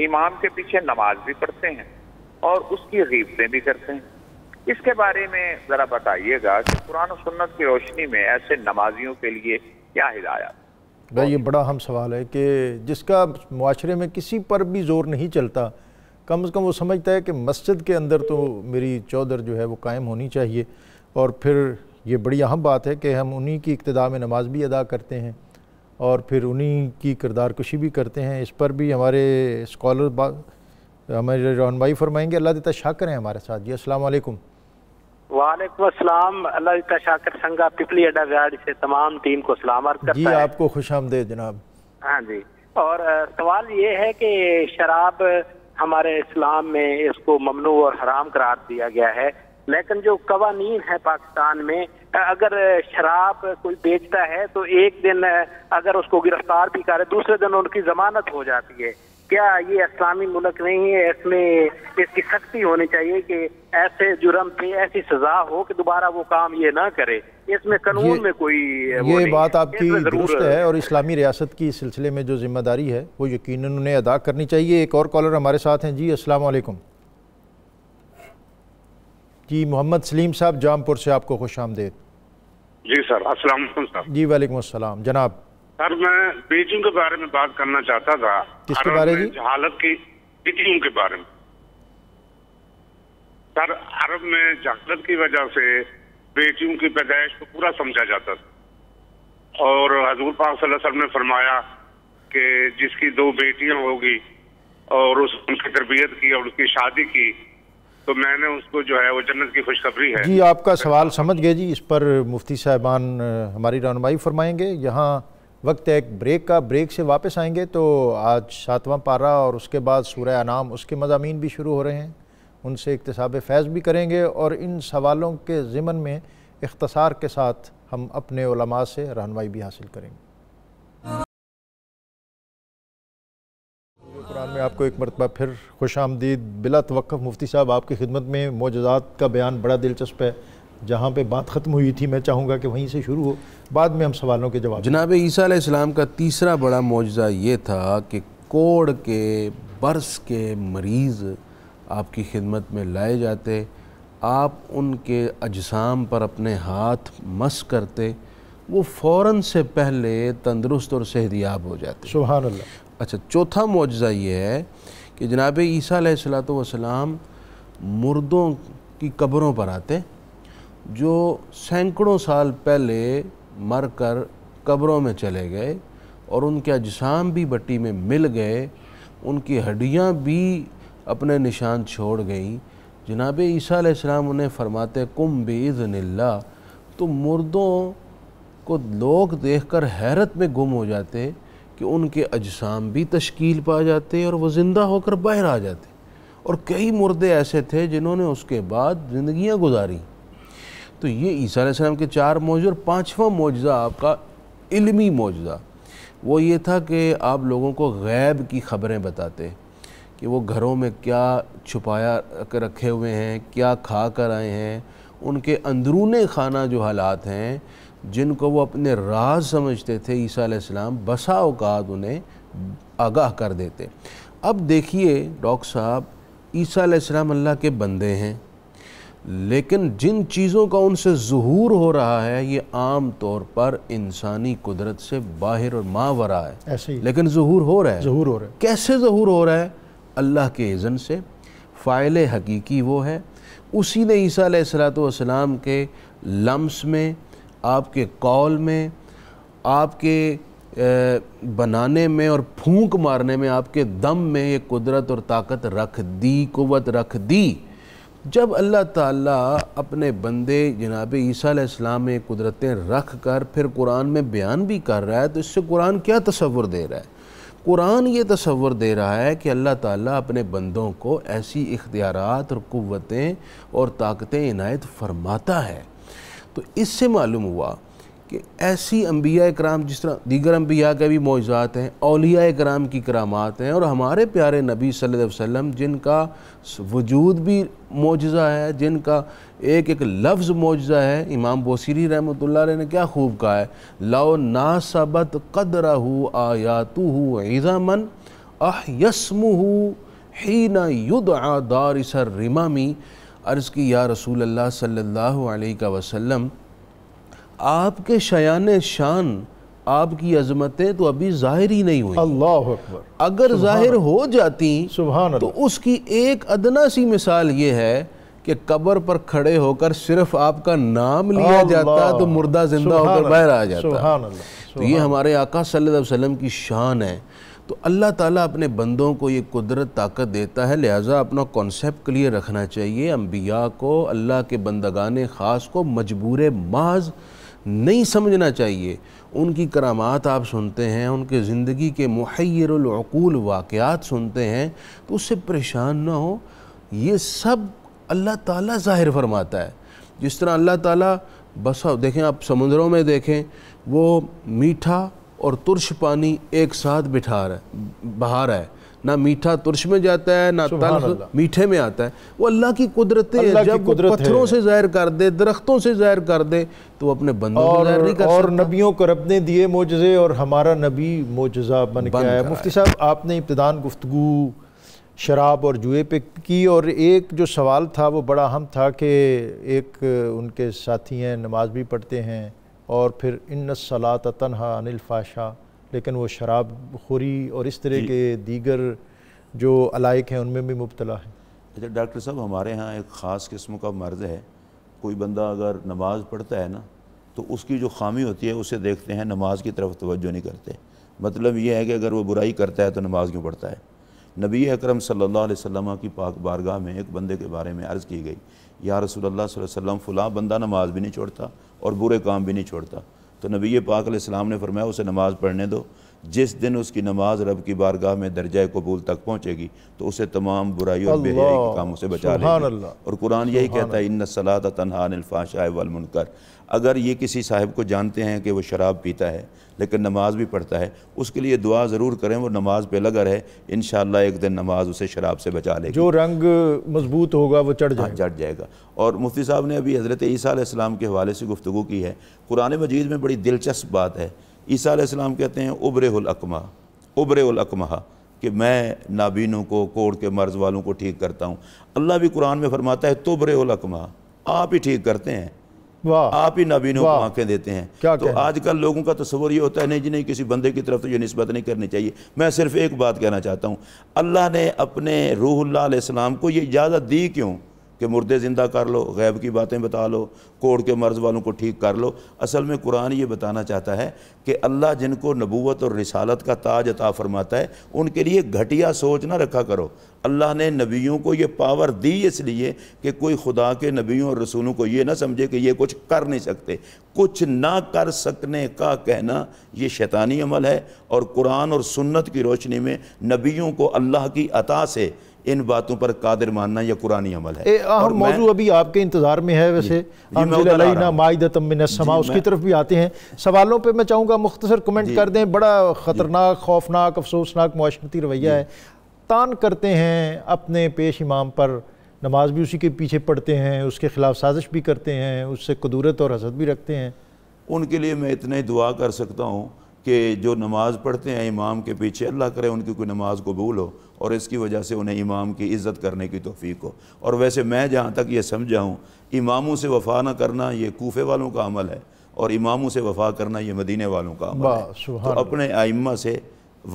इमाम के पीछे नमाज भी पढ़ते हैं और उसकी गीबतें भी करते हैं इसके बारे में जरा बताइएगा कि कुरान और सुन्नत की रोशनी में ऐसे नमाजियों के लिए क्या हिदायत भाई ये बड़ा हम सवाल है कि जिसका माशरे में किसी पर भी जोर नहीं चलता कम से कम वो समझता है कि मस्जिद के अंदर तो मेरी चौधर जो है वो कायम होनी चाहिए और फिर ये बड़ी अहम बात है कि हम उन्हीं की इब्तदा में नमाज भी अदा करते हैं और फिर उन्हीं की किरदार कुशी भी करते हैं इस पर भी हमारे स्कॉलर हमारे रहनमाई फरमाएंगे अल्लाह तला शाकर हैं हमारे साथ जी असलकुम वालेकुम असलम अल्लाह का शाकर संगा पिपली अड्डा गार्ड से तमाम टीम को सलाम अर्ज करता जी है। आपको खुश आमदेद जनाब हाँ जी और सवाल ये है कि शराब हमारे इस्लाम में इसको ममनू और हराम करार दिया गया है लेकिन जो कवानीन है पाकिस्तान में अगर शराब कोई बेचता है तो एक दिन अगर उसको गिरफ्तार भी करे दूसरे दिन उनकी जमानत हो जाती है क्या ये इस्लामी मुल्क नहीं है इसमें इसकी सख्ती होनी चाहिए कि ऐसे जुर्म पे ऐसी सजा हो कि दोबारा वो काम ये ना करे इसमें कानून में कोई ये बात आपकी दुरुस्त है और इस्लामी रियासत की सिलसिले में जो जिम्मेदारी है वो यकीन उन्हें अदा करनी चाहिए एक और कॉलर हमारे साथ हैं जी असल जी मोहम्मद सलीम साहब जामपुर से आपको खुश आमदेद जी सर असल जी वालेकुम जनाब सर मैं बेटियों के बारे में बात करना चाहता था किसके बारे में जहालत की स्थितियों के बारे में सर अरब में जहालत की वजह से बेटियों की पैदाइश को पूरा समझा जाता था और हजूर पाक वसल्लम ने फरमाया कि जिसकी दो बेटियां होगी और उस उनकी तरबियत की और उसकी शादी की तो मैंने उसको जो है वो जन्नत की खुशखबरी है जी आपका सवाल समझ गए जी इस पर मुफ्ती साहबान हमारी रहनमाई फरमाएंगे यहाँ वक्त है एक ब्रेक का ब्रेक से वापस आएंगे तो आज सातवां पारा और उसके बाद सूर्य अनाम उसके मजामी भी शुरू हो रहे हैं उनसे इकतसाब फैज़ भी करेंगे और इन सवालों के ज़िमन में इख्तसार के साथ हम अपने उलमा से रहनमाई भी हासिल करेंगे कुरान में आपको एक मरतबा फिर खुश आमदीद बिला तवक़ मुफ्ती साहब आपकी खिदमत में मोजात का बयान बड़ा दिलचस्प है जहाँ पे बात ख़त्म हुई थी मैं चाहूँगा कि वहीं से शुरू हो बाद में हम सवालों के जवाब जनाब ईसा का तीसरा बड़ा मुआजा ये था कि कोड़ के बर्स के मरीज़ आपकी खिदमत में लाए जाते आप उनके अजसाम पर अपने हाथ मस करते वो फ़ौर से पहले तंदरुस्त और सेहतियाब हो जाते सुबहान अल्लाह अच्छा चौथा मुआजा ये है कि जनाब ईसा मुर्दों की कब्रों पर आते जो सैकड़ों साल पहले मर कर कब्रों में चले गए और उनके अजसाम भी बट्टी में मिल गए उनकी हड्डियाँ भी अपने निशान छोड़ गईं जनाब ईसा आसमाम उन्हें फरमाते कुम बेज़नल्ला तो मुर्दों को लोग देखकर हैरत में गुम हो जाते कि उनके अजसाम भी तश्कील पा जाते और वह ज़िंदा होकर बाहर आ जाते और कई मुर्दे ऐसे थे जिन्होंने उसके बाद ज़िंदियाँ गुजारी तो ये ईसा सलाम के चार मौजे और पाँचवा मौजा आपका इलमी मौजा वो ये था कि आप लोगों को गैब की ख़बरें बताते कि वो घरों में क्या छुपाया रखे हुए हैं क्या खा कर आए हैं उनके अंदरून खाना जो हालात हैं जिनको वो अपने राज समझते थे ईसा सलाम बसा अवकात उन्हें आगाह कर देते अब देखिए डॉक्टर साहब ईसा सलाम अल्लाह के बंदे हैं लेकिन जिन चीज़ों का उनसे जहूर हो रहा है ये आम तौर पर इंसानी कुदरत से बाहर और मावरा है ऐसे ही लेकिन जहूर हो रहा है जहूर हो रहा है कैसे जहूर हो रहा है अल्लाह के इज़न से फ़ाइल हकीकी वो है उसी ने ईसा सलाम के लम्स में आपके कॉल में आपके बनाने में और फूंक मारने में आपके दम में ये कुदरत और ताकत रख दी कुवत रख दी जब अल्लाह ताला अपने बंदे जनाब ईसीम में कुदरतें रख कर फिर कुरान में बयान भी कर रहा है तो इससे कुरान क्या तस्वर दे रहा है कुरान ये तस्वर दे रहा है कि अल्लाह ताला अपने बंदों को ऐसी इख्तियारत और क़वतें और ताकतें इनायत फरमाता है तो इससे मालूम हुआ कि ऐसी अम्बिया कराम जिस तरह दीगर अम्बिया के भी मौजात हैं अलिया कराम की करामात हैं और हमारे प्यारे नबी सल्लल्लाहु अलैहि वसल्लम जिनका वजूद भी मौजा है जिनका एक एक लफ्ज़ मुजज़ा है इमाम बोसरी रहमत ने क्या खूब कहा है लाओ नासबत कदर हो आयातु हो मन आह यसमु हो ही ना युद आदार सर रिमामी अर्ज़ की या रसूल अल्लाह सल्लल्लाहु अलैहि वसल्लम आपके शयान शान आपकी अजमतें तो अभी जाहिर ही नहीं हुई अल्लाह अकबर अगर जाहिर हो जाती सुबह तो उसकी एक अदना सी मिसाल ये है कि कब्र पर खड़े होकर सिर्फ आपका नाम लिया जाता तो मुर्दा जिंदा होकर बाहर आ जाता तो ये हमारे आका सल्लल्लाहु अलैहि वसल्लम की शान है तो अल्लाह ताला अपने बंदों को ये कुदरत ताकत देता है लिहाजा अपना कॉन्सेप्ट क्लियर रखना चाहिए अम्बिया को अल्लाह के बंदगाने ख़ास को मजबूर माज नहीं समझना चाहिए उनकी करामात आप सुनते हैं उनके ज़िंदगी के महरकूल वाक़ात सुनते हैं तो उससे परेशान ना हो ये सब अल्लाह ताला ज़ाहिर फरमाता है जिस तरह अल्लाह ताला बस देखें आप समुद्रों में देखें वो मीठा और तुरश पानी एक साथ बिठा रहा है बहा रहा है ना मीठा तुर्श में जाता है ना तल मीठे में आता है वो अल्लाह की कुदरतें हैं जब कुदरत पत्थरों से जाहिर कर दे दरख्तों से जाहिर कर दे तो अपने बंदों और, नहीं कर और नबियों को रब ने दिए मोजे और हमारा नबी मोजा बन गया है मुफ्ती साहब आपने इब्तदान गुफ्तु शराब और जुए पे की और एक जो सवाल था वो बड़ा अहम था कि एक उनके साथी हैं नमाज भी पढ़ते हैं और फिर इन सलात तनहा अनिल फाशा लेकिन वो शराब खोरी और इस तरह के दीगर जो अलाइक हैं उनमें भी मुबतला है अच्छा डॉक्टर साहब हमारे यहाँ एक ख़ास किस्म का मर्ज़ है कोई बंदा अगर नमाज पढ़ता है ना तो उसकी जो खामी होती है उसे देखते हैं नमाज की तरफ तवज्जो नहीं करते मतलब यह है कि अगर वो बुराई करता है तो नमाज क्यों पढ़ता है नबी अकरम सल्लल्लाहु अलैहि वसल्लम की पाक बारगाह में एक बंदे के बारे में अर्ज़ की गई या रसूल अल्लाह वसल्लम फ़लाँ बंदा नमाज भी नहीं छोड़ता और बुरे काम भी नहीं छोड़ता तो नबी पाक इस्लाम ने फरमाया उसे नमाज़ पढ़ने दो जिस दिन उसकी नमाज रब की बारगाह में दर्जा कबूल तक पहुँचेगी तो उसे तमाम बुराई और बेहद काम कामों से बचा लेगी और कुरान यही कहता है इन सलात तनहानफाशाए वालमकर अगर ये किसी साहब को जानते हैं कि वह शराब पीता है लेकिन नमाज भी पढ़ता है उसके लिए दुआ ज़रूर करें वो नमाज पे लगा रहे इन एक दिन नमाज उसे शराब से बचा लेगी जो रंग मजबूत होगा वो चढ़ हाँ, जाए चढ़ जाएगा और मुफ्ती साहब ने अभी हज़रत ईसीम के हवाले से गुफ्तु की है कुरान मजीद में बड़ी दिलचस्प बात है ईसीम कहते हैं उबरकमा उबरकमा कि मैं नाबीनों को कोड़ के मर्ज़ वालों को ठीक करता हूँ अल्लाह भी कुरान में फरमाता है बरेकमा आप ही ठीक करते हैं आप ही नबीनों को आंखें देते हैं क्या तो आजकल लोगों का तस्वर ये होता है नहीं जी नहीं किसी बंदे की तरफ तो ये नस्बत नहीं करनी चाहिए मैं सिर्फ एक बात कहना चाहता हूँ अल्लाह ने अपने रूहल्लाम को ये इजाज़त दी क्यों कि मुर्दे ज़िंदा कर लो गैब की बातें बता लो कोड़ के मर्ज़ वालों को ठीक कर लो असल में कुरान ये बताना चाहता है कि अल्लाह जिनको नबूत और रिसालत का ताज अता फरमाता है उनके लिए घटिया सोच ना रखा करो अल्लाह ने नबियों को ये पावर दी इसलिए कि कोई खुदा के नबियों और रसूलों को ये ना समझे कि ये कुछ कर नहीं सकते कुछ ना कर सकने का कहना ये शैतानी अमल है और कुरान और सुन्नत की रोशनी में नबियों को अल्लाह की अता से इन बातों पर कादिर मानना यह कुरानी अमल है मौजूद और मौजू अभी आपके इंतज़ार में है वैसे माइदा उसकी तरफ भी आते हैं सवालों पर मैं चाहूँगा मुख्तर कमेंट कर दें बड़ा ख़तरनाक खौफनाक अफसोसनाक माशरती रवैया है तान करते हैं अपने पेश इमाम पर नमाज भी उसी के पीछे पढ़ते हैं उसके ख़िलाफ़ साजिश भी करते हैं उससे कदूरत और हजरत भी रखते हैं उनके लिए मैं इतना ही दुआ कर सकता हूँ कि जो नमाज़ पढ़ते हैं इमाम के पीछे अल्लाह करे उनकी कोई नमाज कबूल हो और इसकी वजह से उन्हें इमाम की इज़्ज़त करने की तोफ़ी हो और वैसे मैं जहाँ तक ये समझा हूँ इमामों से वफा ना करना ये कोफे वालों का अमल है और इमामों से वफा करना ये मदीने वालों का अमल है तो अपने आइम्मा से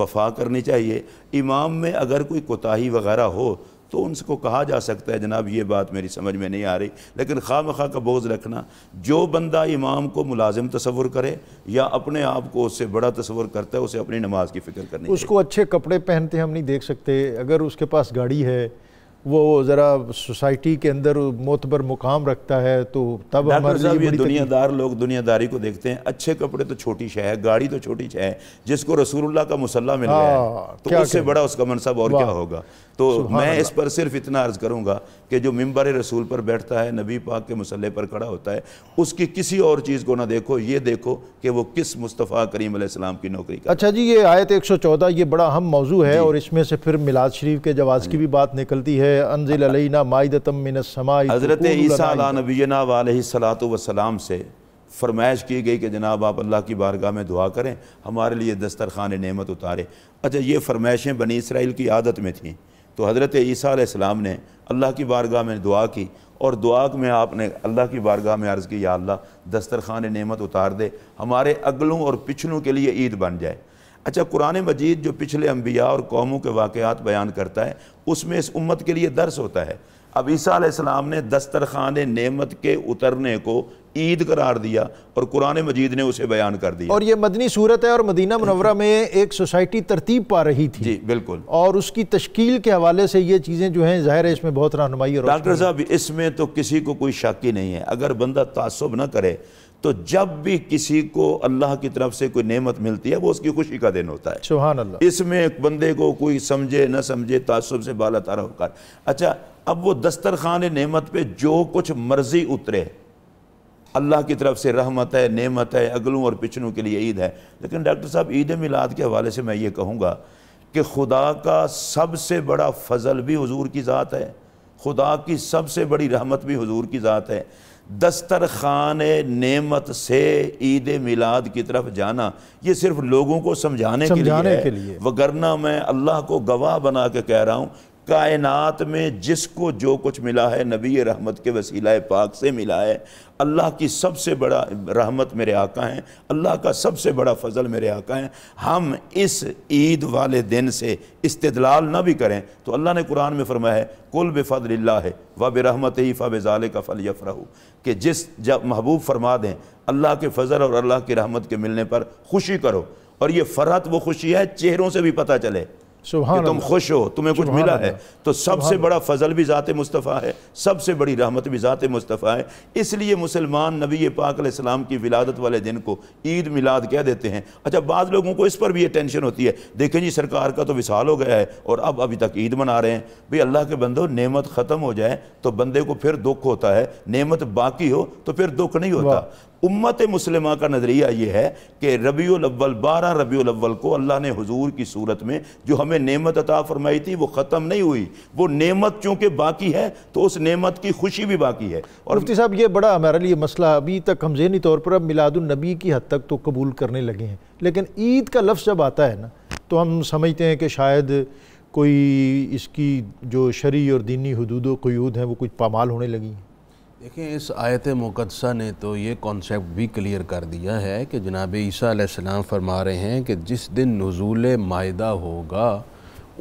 वफा करनी चाहिए इमाम में अगर कोई कोताही वगैरह हो तो उनको कहा जा सकता है जनाब ये बात मेरी समझ में नहीं आ रही लेकिन खाम खा का बोझ रखना जो बंदा इमाम को मुलाजिम तस्वुर करे या अपने आप को उससे बड़ा तस्वुर करता है उसे अपनी नमाज की फ़िक्र करनी उसको अच्छे कपड़े पहनते हम नहीं देख सकते अगर उसके पास गाड़ी है वो ज़रा सोसाइटी के अंदर मोतबर मुकाम रखता है तो तब हमारे दुनियादार लोग दुनियादारी को देखते हैं अच्छे कपड़े तो छोटी शह है गाड़ी तो छोटी शह है जिसको रसूलुल्लाह का मुसल्ला मिल गया है हाँ, तो उससे बड़ा उसका मनसब और क्या होगा तो मैं इस पर सिर्फ इतना अर्ज़ करूंगा कि जो मम्बर रसूल पर बैठता है नबी पाक के मसल्ले पर खड़ा होता है उसकी किसी और चीज़ को ना देखो ये देखो कि वो किस मुस्तफ़ा करीम सलाम की नौकरी का अच्छा जी ये आयत एक सौ चौदह ये बड़ा अहम मौजू है और इसमें से फिर मिलाद शरीफ के जवाज़ हाँ की भी बात निकलती है अनजिल अलैना मायदतमिनसमाई हज़रत ईसा नबीना वालत वसलाम से फरमाइश की गई कि जनाब आप अल्लाह की बारगाह में दुआ करें हमारे लिए दस्तरखान नेमत उतारे अच्छा ये फरमाइशें बनी इसराइल की आदत में थीं तो हज़रत ईसा ने अल्लाह की बारगाह में दुआ की और दुआ में आपने अल्लाह की बारगाह में अर्ज़ की या अल्लाह दस्तरखान नेमत उतार दे हमारे अगलों और पिछलों के लिए ईद बन जाए अच्छा कुरान मजीद जो पिछले अम्बिया और कौमों के वाक़ात बयान करता है उसमें इस उम्मत के लिए दर्स होता है अब ईसा ने दस्तरखान नेमत के उतरने को ईद करार दिया और कुरान मजीद ने उसे बयान कर दिया और ये मदनी सूरत है और मदीना मनवरा में एक सोसाइटी तरतीब पा रही थी जी बिल्कुल और उसकी तश्कील के हवाले से ये चीज़ें जो हैं ज़ाहिर है इसमें बहुत रहनमाई और डॉक्टर साहब इसमें तो किसी को कोई शक ही नहीं है अगर बंदा तसब ना करे तो जब भी किसी को अल्लाह की तरफ से कोई नेमत मिलती है वो उसकी खुशी का दिन होता है सुबहान अल्लाह इसमें एक बंदे को कोई समझे ना समझे तासुब से बाला तारा होकर अच्छा अब वो दस्तरखान नेमत पे जो कुछ मर्जी उतरे अल्लाह की तरफ से रहमत है नेमत है अगलों और पिछलों के लिए ईद है लेकिन डॉक्टर साहब ईद मिलाद के हवाले से मैं ये कहूँगा कि खुदा का सबसे बड़ा फजल भी हजूर की ज़ात है खुदा की सबसे बड़ी रहमत भी हजूर की ज़ात है दस्तर खान नेमत से ईद मिलाद की तरफ जाना ये सिर्फ लोगों को समझाने, समझाने के लिए, लिए। वगरना मैं अल्लाह को गवाह बना के कह रहा हूँ कायनात में जिसको जो कुछ मिला है नबी रहमत के वसीला पाक से मिला है अल्लाह की सबसे बड़ा रहमत मेरे आका हैं अल्लाह का सबसे बड़ा फजल मेरे आका हैं हम इस ईद वाले दिन से इस्तलाल ना भी करें तो अल्लाह ने कुरान में फरमाया है कुल बेफ़ल्ला है व बरहमत ही फ़ाल का फल यफ़रहू कि जिस जब महबूब फरमा दें अल्लाह के फजल और अल्लाह की रहमत के मिलने पर खुशी करो और ये फ़रहत वो खुशी है चेहरों से भी पता चले कि तुम खुश हो तुम्हें कुछ मिला है तो सबसे बड़ा फजल भी ज़ात मुस्तफ़ा है सबसे बड़ी रहमत भी ज़ात मुस्तफ़ा है इसलिए मुसलमान नबी पाक इस्लाम की विलादत वाले दिन को ईद मिलाद कह देते हैं अच्छा बाद लोगों को इस पर भी ये टेंशन होती है देखें जी सरकार का तो विशाल हो गया है और अब अभी तक ईद मना रहे हैं भाई अल्लाह के बंदो नमत ख़त्म हो जाए तो बंदे को फिर दुख होता है नमत बाकी हो तो फिर दुख नहीं होता उम्मत मुसलमा का नज़रिया ये है कि रबी अव्वल बारह रबी अव्वल को अल्लाह ने हजूर की सूरत में जो हमें नेमत अता फरमाई थी वो ख़त्म नहीं हुई वो नेमत चूँकि बाकी है तो उस नेमत की खुशी भी बाकी है और मुफ्ती साहब ये बड़ा हमारे लिए मसला अभी तक हम जहनी तौर पर अब मिलादुलनबी की हद तक तो कबूल करने लगे हैं लेकिन ईद का लफ्ज़ जब आता है ना तो हम समझते हैं कि शायद कोई इसकी जो शरी और दीनी हदूद वयूद हैं वो कुछ पामाल होने लगी हैं देखें इस आयत मुकदसा ने तो ये कॉन्सेप्ट भी क्लियर कर दिया है कि जनाब ईसीम फरमा रहे हैं कि जिस दिन नजूल माहा होगा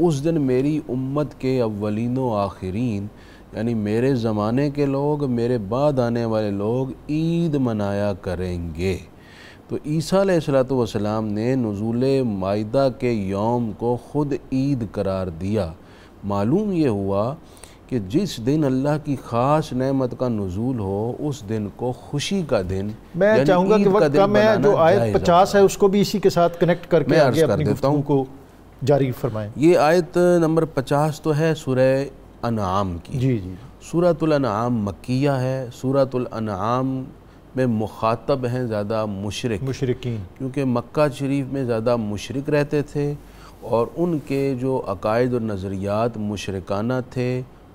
उस दिन मेरी उम्मत के अवलिन आखरीन आखिरीन यानी मेरे ज़माने के लोग मेरे बाद आने वाले लोग ईद मनाया करेंगे तो ईसा सलात वसलाम ने नजूल माहा के योम को ख़ुद ईद करार दिया मालूम ये हुआ कि जिस दिन अल्लाह की ख़ास नमत का नजूल हो उस दिन को खुशी का दिन मैं चाहूंगा कि वक्त कम है जो आयत पचास है उसको भी इसी के साथ कनेक्ट करके मैं अर्ज कर देता हूँ को जारी फरमाएं ये आयत नंबर पचास तो है सुरह अनाम की जी जी सूरतुलनाम मक्या है सूरतुलनाम में मुखातब हैं ज़्यादा मुशरक मुशरकिन क्योंकि मक्का शरीफ में ज़्यादा मुशरक रहते थे और उनके जो अकायद और नज़रियात मुशरकाना थे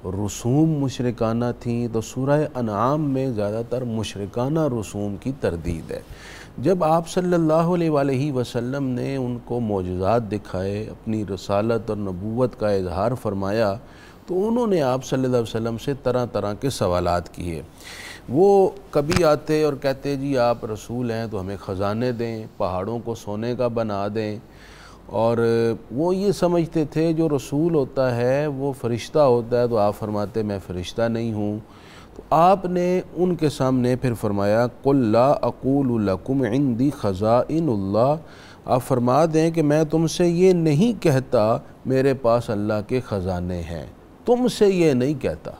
रसूम मशरकाना थी तो सूरह अनाम में ज़्यादातर मशरकाना रसूम की तरदीद है जब आप सल्लल्लाहु अलैहि वसल्लम ने उनको मौजात दिखाए अपनी रसालत और नबूवत का इजहार फरमाया तो उन्होंने आप सल्लल्लाहु अलैहि वसल्लम से तरह तरह के सवाल किए वो कभी आते और कहते जी आप रसूल हैं तो हमें ख़जाने दें पहाड़ों को सोने का बना दें और वो ये समझते थे जो रसूल होता है वो फ़रिश्ता होता है तो आप फरमाते मैं फ़रिश्ता नहीं हूँ तो आपने उनके सामने फिर फरमाया कुल्ला अकूलकुम इंदी ख़ज़ा इन आप फरमा दें कि मैं तुमसे ये नहीं कहता मेरे पास अल्लाह के ख़ज़ाने हैं तुमसे ये नहीं कहता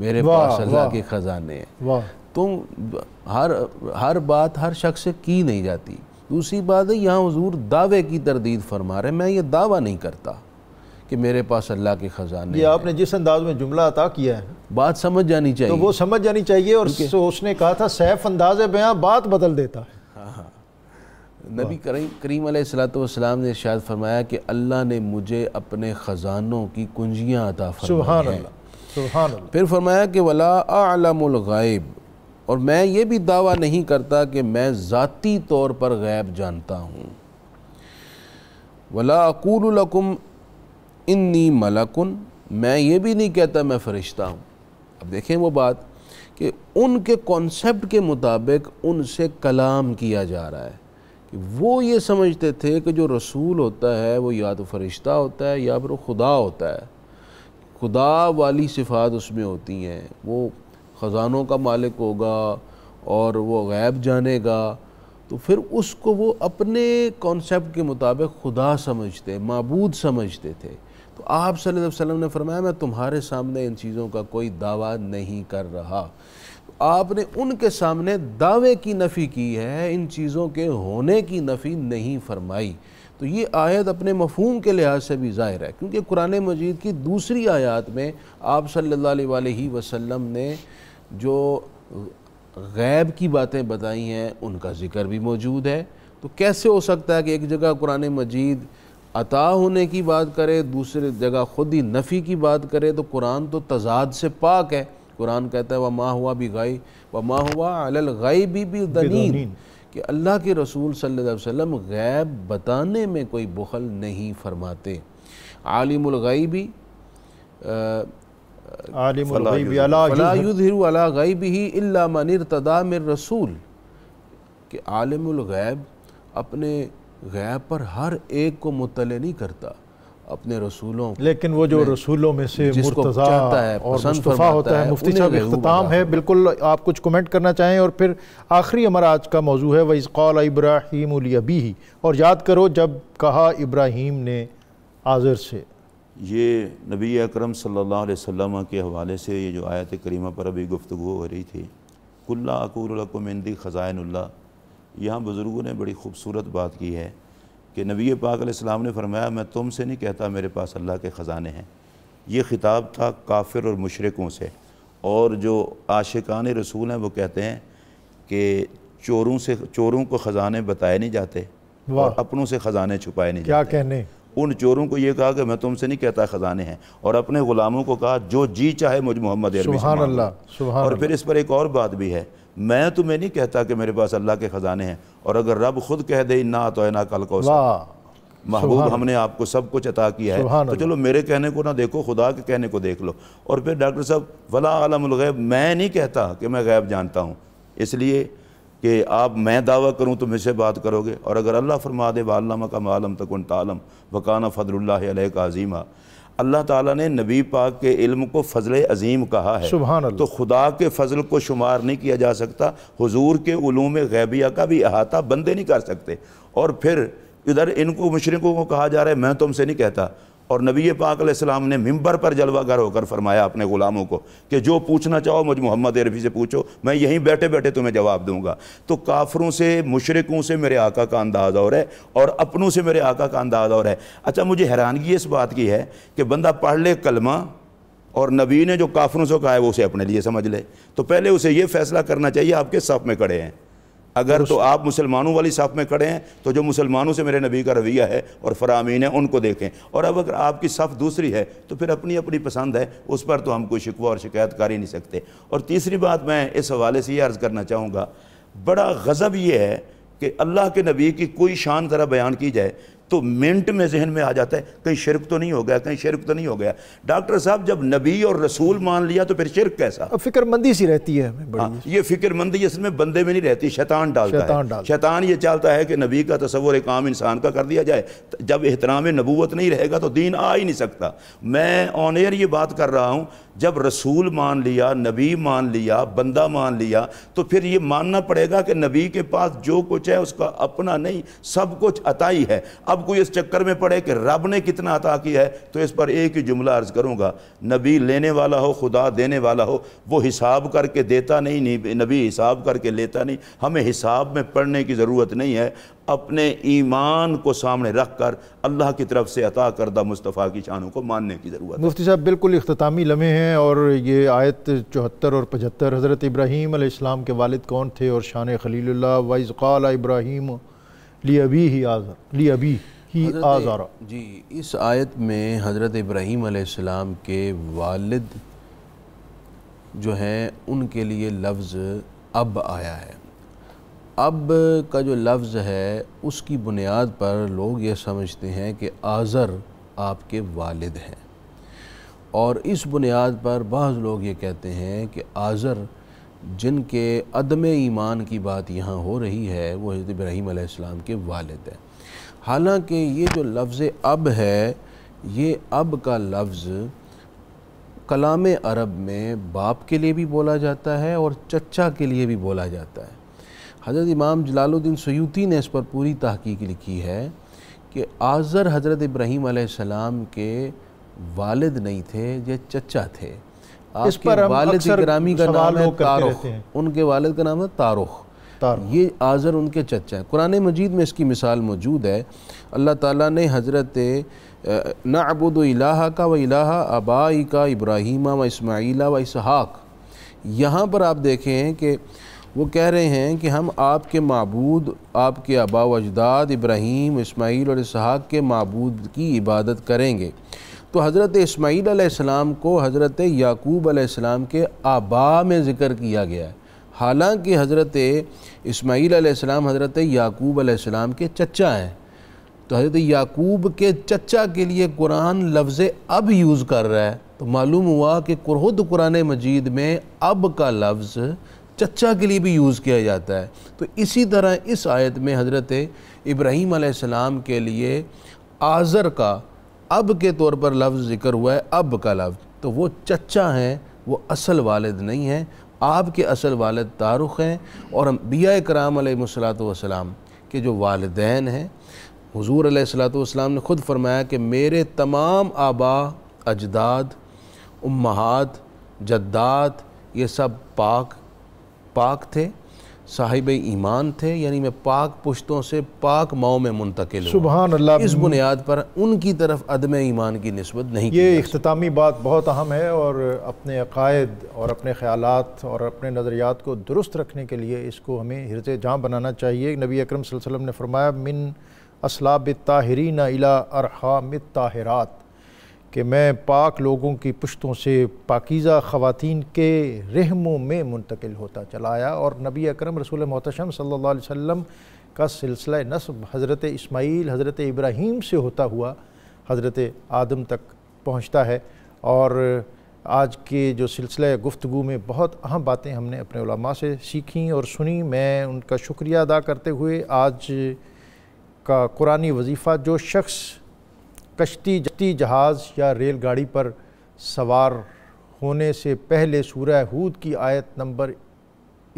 मेरे पास अल्लाह के ख़ज़ाने हैं तुम हर हर बात हर शख्स से की नहीं जाती दूसरी बात है यहाँ हजूर दावे की तरदीद फरमा रहे मैं ये दावा नहीं करता कि मेरे पास अल्लाह के ख़जाने ये आपने जिस अंदाज में जुमला अता किया है बात समझ जानी तो चाहिए तो वो समझ जानी चाहिए और उसने कहा था सैफ अंदाज बयां बात बदल देता है हाँ हाँ नबी करीम करीम सलातम ने शायद फरमाया कि अल्लाह ने मुझे अपने ख़जानों की कुंजियाँ अता फरमाई फिर फरमाया कि वला आलमगायब और मैं ये भी दावा नहीं करता कि मैं ज़ाती तौर पर गैब जानता हूँ वला अकूलकुम इन्नी मलकुन मैं ये भी नहीं कहता मैं फ़रिश्ता हूँ अब देखें वो बात कि उनके कॉन्सेप्ट के मुताबिक उनसे कलाम किया जा रहा है कि वो ये समझते थे कि जो रसूल होता है वो या तो फरिश्ता होता है या फिर खुदा होता है खुदा वाली सिफात उसमें होती हैं वो ख़जानों का मालिक होगा और वो गैब जानेगा तो फिर उसको वो अपने कॉन्सेप्ट के मुताबिक खुदा समझते मबूद समझते थे तो आप सल्लल्लाहु अलैहि वसल्लम ने फरमाया मैं तुम्हारे सामने इन चीज़ों का कोई दावा नहीं कर रहा तो आपने उनके सामने दावे की नफ़ी की है इन चीज़ों के होने की नफ़ी नहीं फरमाई तो ये आयत अपने मफहम के लिहाज से भी ज़ाहिर है क्योंकि कुरान मजीद की दूसरी आयत में आप सल्ला वसम ने जो गैब की बातें बताई हैं उनका ज़िक्र भी मौजूद है तो कैसे हो सकता है कि एक जगह कुरान मजीद अता होने की बात करे दूसरी जगह खुद ही नफ़ी की बात करे तो कुरान तो तजाद से पाक है कुरान कहता है व माँ हुआ भी गई व माँ हुआ अल गई भी, भी दनीन कि अल्लाह के रसूल सल्लल्लाहु अलैहि वसल्लम गैब बताने में कोई बुखल नहीं फरमाते आलिमुल गैबी रसूल के आलमैब अपने गैब पर हर एक को मुतल नहीं करता अपने रसूलों लेकिन वो जो रसूलों में से चाहता है और मुस्तफ़ा होता है मुफ्ती साहब है बिल्कुल आप कुछ कमेंट करना चाहें और फिर आखिरी हमारा आज का मौजू है वह इसकौल इब्राहीम और याद करो जब कहा इब्राहिम ने आज़र से ये नबी अकरम सल्लल्लाहु अलैहि वसल्लम के हवाले से ये जो आयत करीमा पर अभी गुफ्तु हो रही थी कुल्ला अकूरकमिंदी ख़ज़ाइनल्ला यहाँ बुज़ुर्गों ने बड़ी खूबसूरत बात की है कि नबी पाक इस्लाम ने फरमाया मैं तुम से नहीं कहता मेरे पास अल्लाह के ख़ज़ाने हैं ये ख़िताब था काफिर और मशरक़ों से और जो आशिकान रसूल हैं वो कहते हैं कि चोरों से चोरों को ख़ज़ाने बताए नहीं जाते और अपनों से ख़ज़ाने छुपाए नहीं क्या जाते कहने उन चोरों को ये कहा कि मैं तुमसे नहीं कहता ख़जाने हैं और अपने ग़ुलामों को कहा जो जी चाहे मुझे मोहम्मद और फिर इस पर एक और बात भी है मैं तुम्हें नहीं कहता कि मेरे पास अल्लाह के ख़जाने हैं और अगर रब खुद कह दे ना तो ना कल को महबूब हमने आपको सब कुछ अता किया है तो चलो मेरे कहने को ना देखो खुदा के कहने को देख लो और फिर डॉक्टर साहब वला गैब मैं नहीं कहता कि मैं गैब जानता हूँ इसलिए कि आप मैं दावा करूं तो मुझसे बात करोगे और अगर अल्लाह फरमा दे वालम का मालम तकन तालम वकाना फ़दल्ला का अजीमा अल्लाह ताला ने नबी पाक के इल्म को फ़जल अजीम कहा है सुबह तो खुदा के फजल को शुमार नहीं किया जा सकता हुजूर के उलूम गैबिया का भी अहाता बंदे नहीं कर सकते और फिर इधर इनको मशरक़ों को कहा जा रहा है मैं तुमसे नहीं कहता और नबी पाक सलाम ने मिंबर पर जलवा घर होकर फरमाया अपने ग़ुलामों को कि जो पूछना चाहो मुझ मोहम्मद रफ़ी से पूछो मैं यहीं बैठे बैठे तुम्हें जवाब दूंगा तो काफरों से मुशरकों से मेरे आका का अंदाज़ और है और अपनों से मेरे आका का अंदाज़ और है अच्छा मुझे हैरानगी इस बात की है कि बंदा पढ़ ले कलमा और नबी ने जो काफरों से कहा है वो उसे अपने लिए समझ ले तो पहले उसे ये फैसला करना चाहिए आपके सफ में खड़े हैं अगर तो आप मुसलमानों वाली साफ में खड़े हैं तो जो मुसलमानों से मेरे नबी का रवैया है और फरामीन है उनको देखें और अब अगर आपकी साफ दूसरी है तो फिर अपनी अपनी पसंद है उस पर तो हम कोई शिकवा और शिकायत कर ही नहीं सकते और तीसरी बात मैं इस हवाले से ये अर्ज़ करना चाहूँगा बड़ा गज़ब ये है कि अल्लाह के नबी की कोई शान तरह बयान की जाए तो मिनट में जहन में आ जाता है कहीं शिरक तो नहीं हो गया कहीं शिरक तो नहीं हो गया डॉक्टर साहब जब नबी और रसूल मान लिया तो फिर शिरक कैसा फिक्रमंदी सी रहती है हाँ, ये फिक्रमंदी असल में बंदे में नहीं रहती शैतान डालता शैतान है डाल। शैतान ये चाहता है कि नबी का तस्वर एक आम इंसान का कर दिया जाए जब एहतराम नबूत नहीं रहेगा तो दीन आ ही नहीं सकता मैं ऑन एयर ये बात कर रहा हूँ जब रसूल मान लिया नबी मान लिया बंदा मान लिया तो फिर ये मानना पड़ेगा कि नबी के पास जो कुछ है उसका अपना नहीं सब कुछ अताई है अब अब कोई इस चक्कर में पड़े कि रब ने कितना अता किया है तो इस पर एक ही जुमला अर्ज़ करूँगा नबी लेने वाला हो खुदा देने वाला हो वो हिसाब करके देता नहीं नबी हिसाब करके लेता नहीं हमें हिसाब में पढ़ने की ज़रूरत नहीं है अपने ईमान को सामने रख कर अल्लाह की तरफ से अता करदा मुस्तफ़ा की शानों को मानने की ज़रूरत मुफ्ती साहब बिल्कुल अख्तामी लम्हे हैं और ये आयत चौहत्तर और पचहत्तर हज़रत इब्राहीम के वालिद कौन थे और शान खलील वाइज़ इब्राहीम ही ही आज़ारा जी इस आयत में हज़रत इब्राहीम आसमाम के वालिद जो हैं उनके लिए लफ्ज़ अब आया है अब का जो लफ्ज़ है उसकी बुनियाद पर लोग ये समझते हैं कि आज़र आपके वालिद हैं और इस बुनियाद पर बाज़ लोग ये कहते हैं कि आज़र जिनके अदम ईमान की बात यहाँ हो रही है वो हज़रत इब्राहीम आसमाम के वालद हैं हालांकि ये जो लफ्ज़ अब है ये अब का लफ्ज़ कलाम अरब में बाप के लिए भी बोला जाता है और चचा के लिए भी बोला जाता है हज़रत इमाम जलालुद्दीन सयूती ने इस पर पूरी तहकीक लिखी है कि आज़र हज़रत इब्राहीम आसमाम के वालद नहीं थे ये चचा थे इस पर ग्रामी का नाम है तारुख उनके वालिद का नाम है तारुख ये आज़र उनके चचा हैं कुरान मजीद में इसकी मिसाल मौजूद है अल्लाह ताला ने हज़रत नाबुद इलाह का व इलाह अबाई का इब्राहिमा व इसमाइला व इसहाक यहाँ पर आप देखें कि वो कह रहे हैं कि हम आपके मबूद आपके आबा अजदाद इब्राहिम इसमाइल और इसहाक के मबूद की इबादत करेंगे तो हज़रत इसमाईल आसमाम को हज़रत याकूब आसमाम के आबा में ज़िक्र किया गया है हालांकि हज़रत इसमाईल आसमाम हज़रत याकूब आसमाम के चचा हैं तो हज़रत याकूब के चचा के लिए कुरान लफ्ज़ अब यूज़ कर रहा है तो मालूम हुआ कि खुद कुरान मजीद में अब का लफ्ज़ चचा के लिए भी यूज़ किया जाता है तो इसी तरह इस आयत में हज़रत इब्राहीम आसमाम के लिए आज़र का अब के तौर पर लफ्ज़ ज़िक्र हुआ है अब का लफ्ज़ तो वो चचा हैं वो असल वालद नहीं हैं आपके असल वालद तारुख हैं और बिया कराम सलाम के जो वालदे हैं हजूर सलाम ने ख़ुद फरमाया कि मेरे तमाम आबा अजदाद उम्महात जद्दात ये सब पाक पाक थे साहिब ईमान थे यानी मैं पाक पुश्तों से पाक माओ में मुंतकिल सुबहान अल्लाह इस बुनियाद पर उनकी तरफ अदम ईमान की नस्बत नहीं ये अख्तामी बात बहुत अहम है और अपने अकायद और अपने ख्याल और अपने नज़रियात को दुरुस्त रखने के लिए इसको हमें हिरज जहाँ बनाना चाहिए नबी अक्रम ने फरमाया मिन असलाब ताहरीन अला अरहाम ताहरात कि मैं पाक लोगों की पुश्तों से पाकिज़ा ख़वान के रहमों में मुंतकिल होता चला आया और नबी अकरम रसूल मोहतम सल्ला वम का सिलसिला नस्ब हज़रत इसमाइल हज़रत इब्राहीम से होता हुआ हज़रत आदम तक पहुँचता है और आज के जो सिलसिला गुफ्तु में बहुत अहम बातें हमने अपने से सीखी और सुनी मैं उनका शुक्रिया अदा करते हुए आज का कुरानी वजीफ़ा जो शख्स कश्ती जती जहाज़ या रेलगाड़ी पर सवार होने से पहले सूर्य हूद की आयत नंबर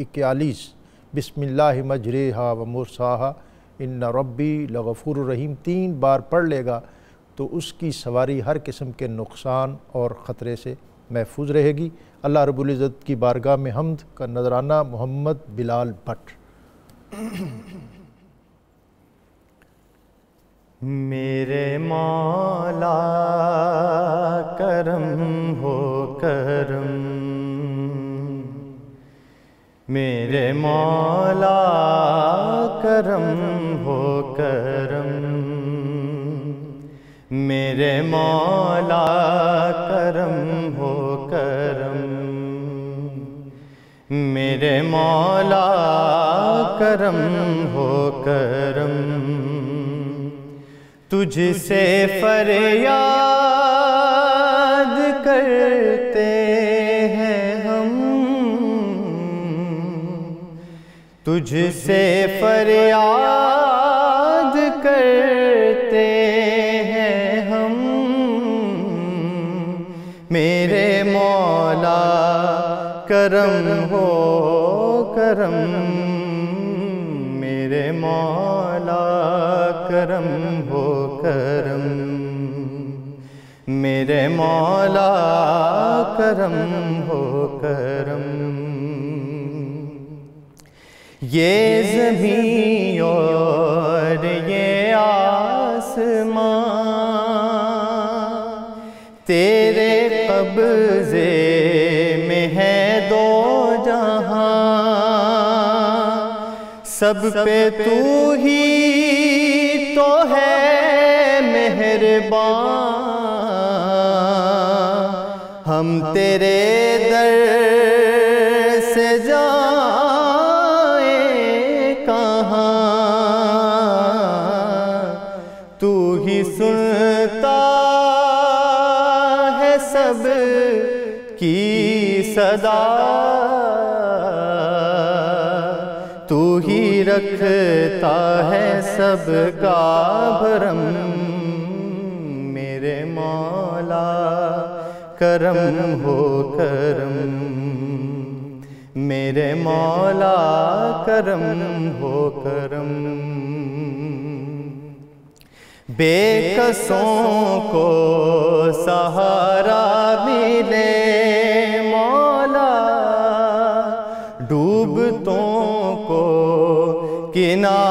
इक्यालीस बिसमिल्ल मजरे हा व मुरसाहा इन रबी लगफ़ुर रहीम तीन बार पढ़ लेगा तो उसकी सवारी हर किस्म के नुकसान और ख़तरे से महफूज रहेगी अल्लाह रबुल्ज़त की बारगाह में हमद का नजराना मोहम्मद बिलाल भट्ट मेरे मौला करम हो करम मेरे मौला करम हो करम मेरे मौला करम हो करम मेरे मौला करम हो करम तुझसे फरियाद करते हैं हम तुझसे फरियाद करते हैं हम मेरे मौला करम हो करम मेरे मौला करम हो करम मेरे मौला करम हो करम ये जमीन और ये आसमां तेरे कब्जे में है दो जहां सब पे तू ही तो है मेहरबान हम तेरे दर रहता है सबका भरम मेरे मौला करम हो करम मेरे मौला करम हो करम बेकसों को सहारा मिले मौला डूबतों को किनारा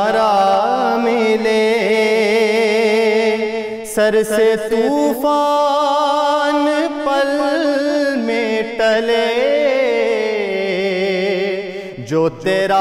सर से तूफान पल में टले जो तेरा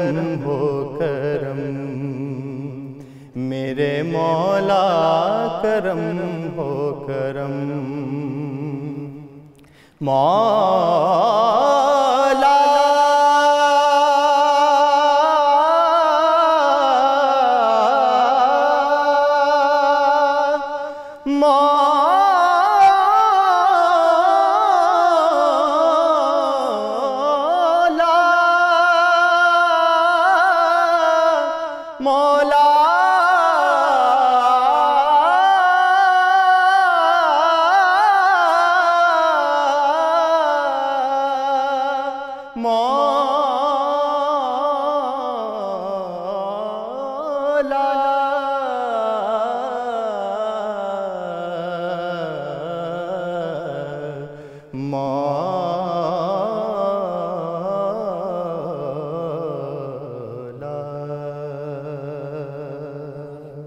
करम हो करम मेरे मौला करम हो करम मौला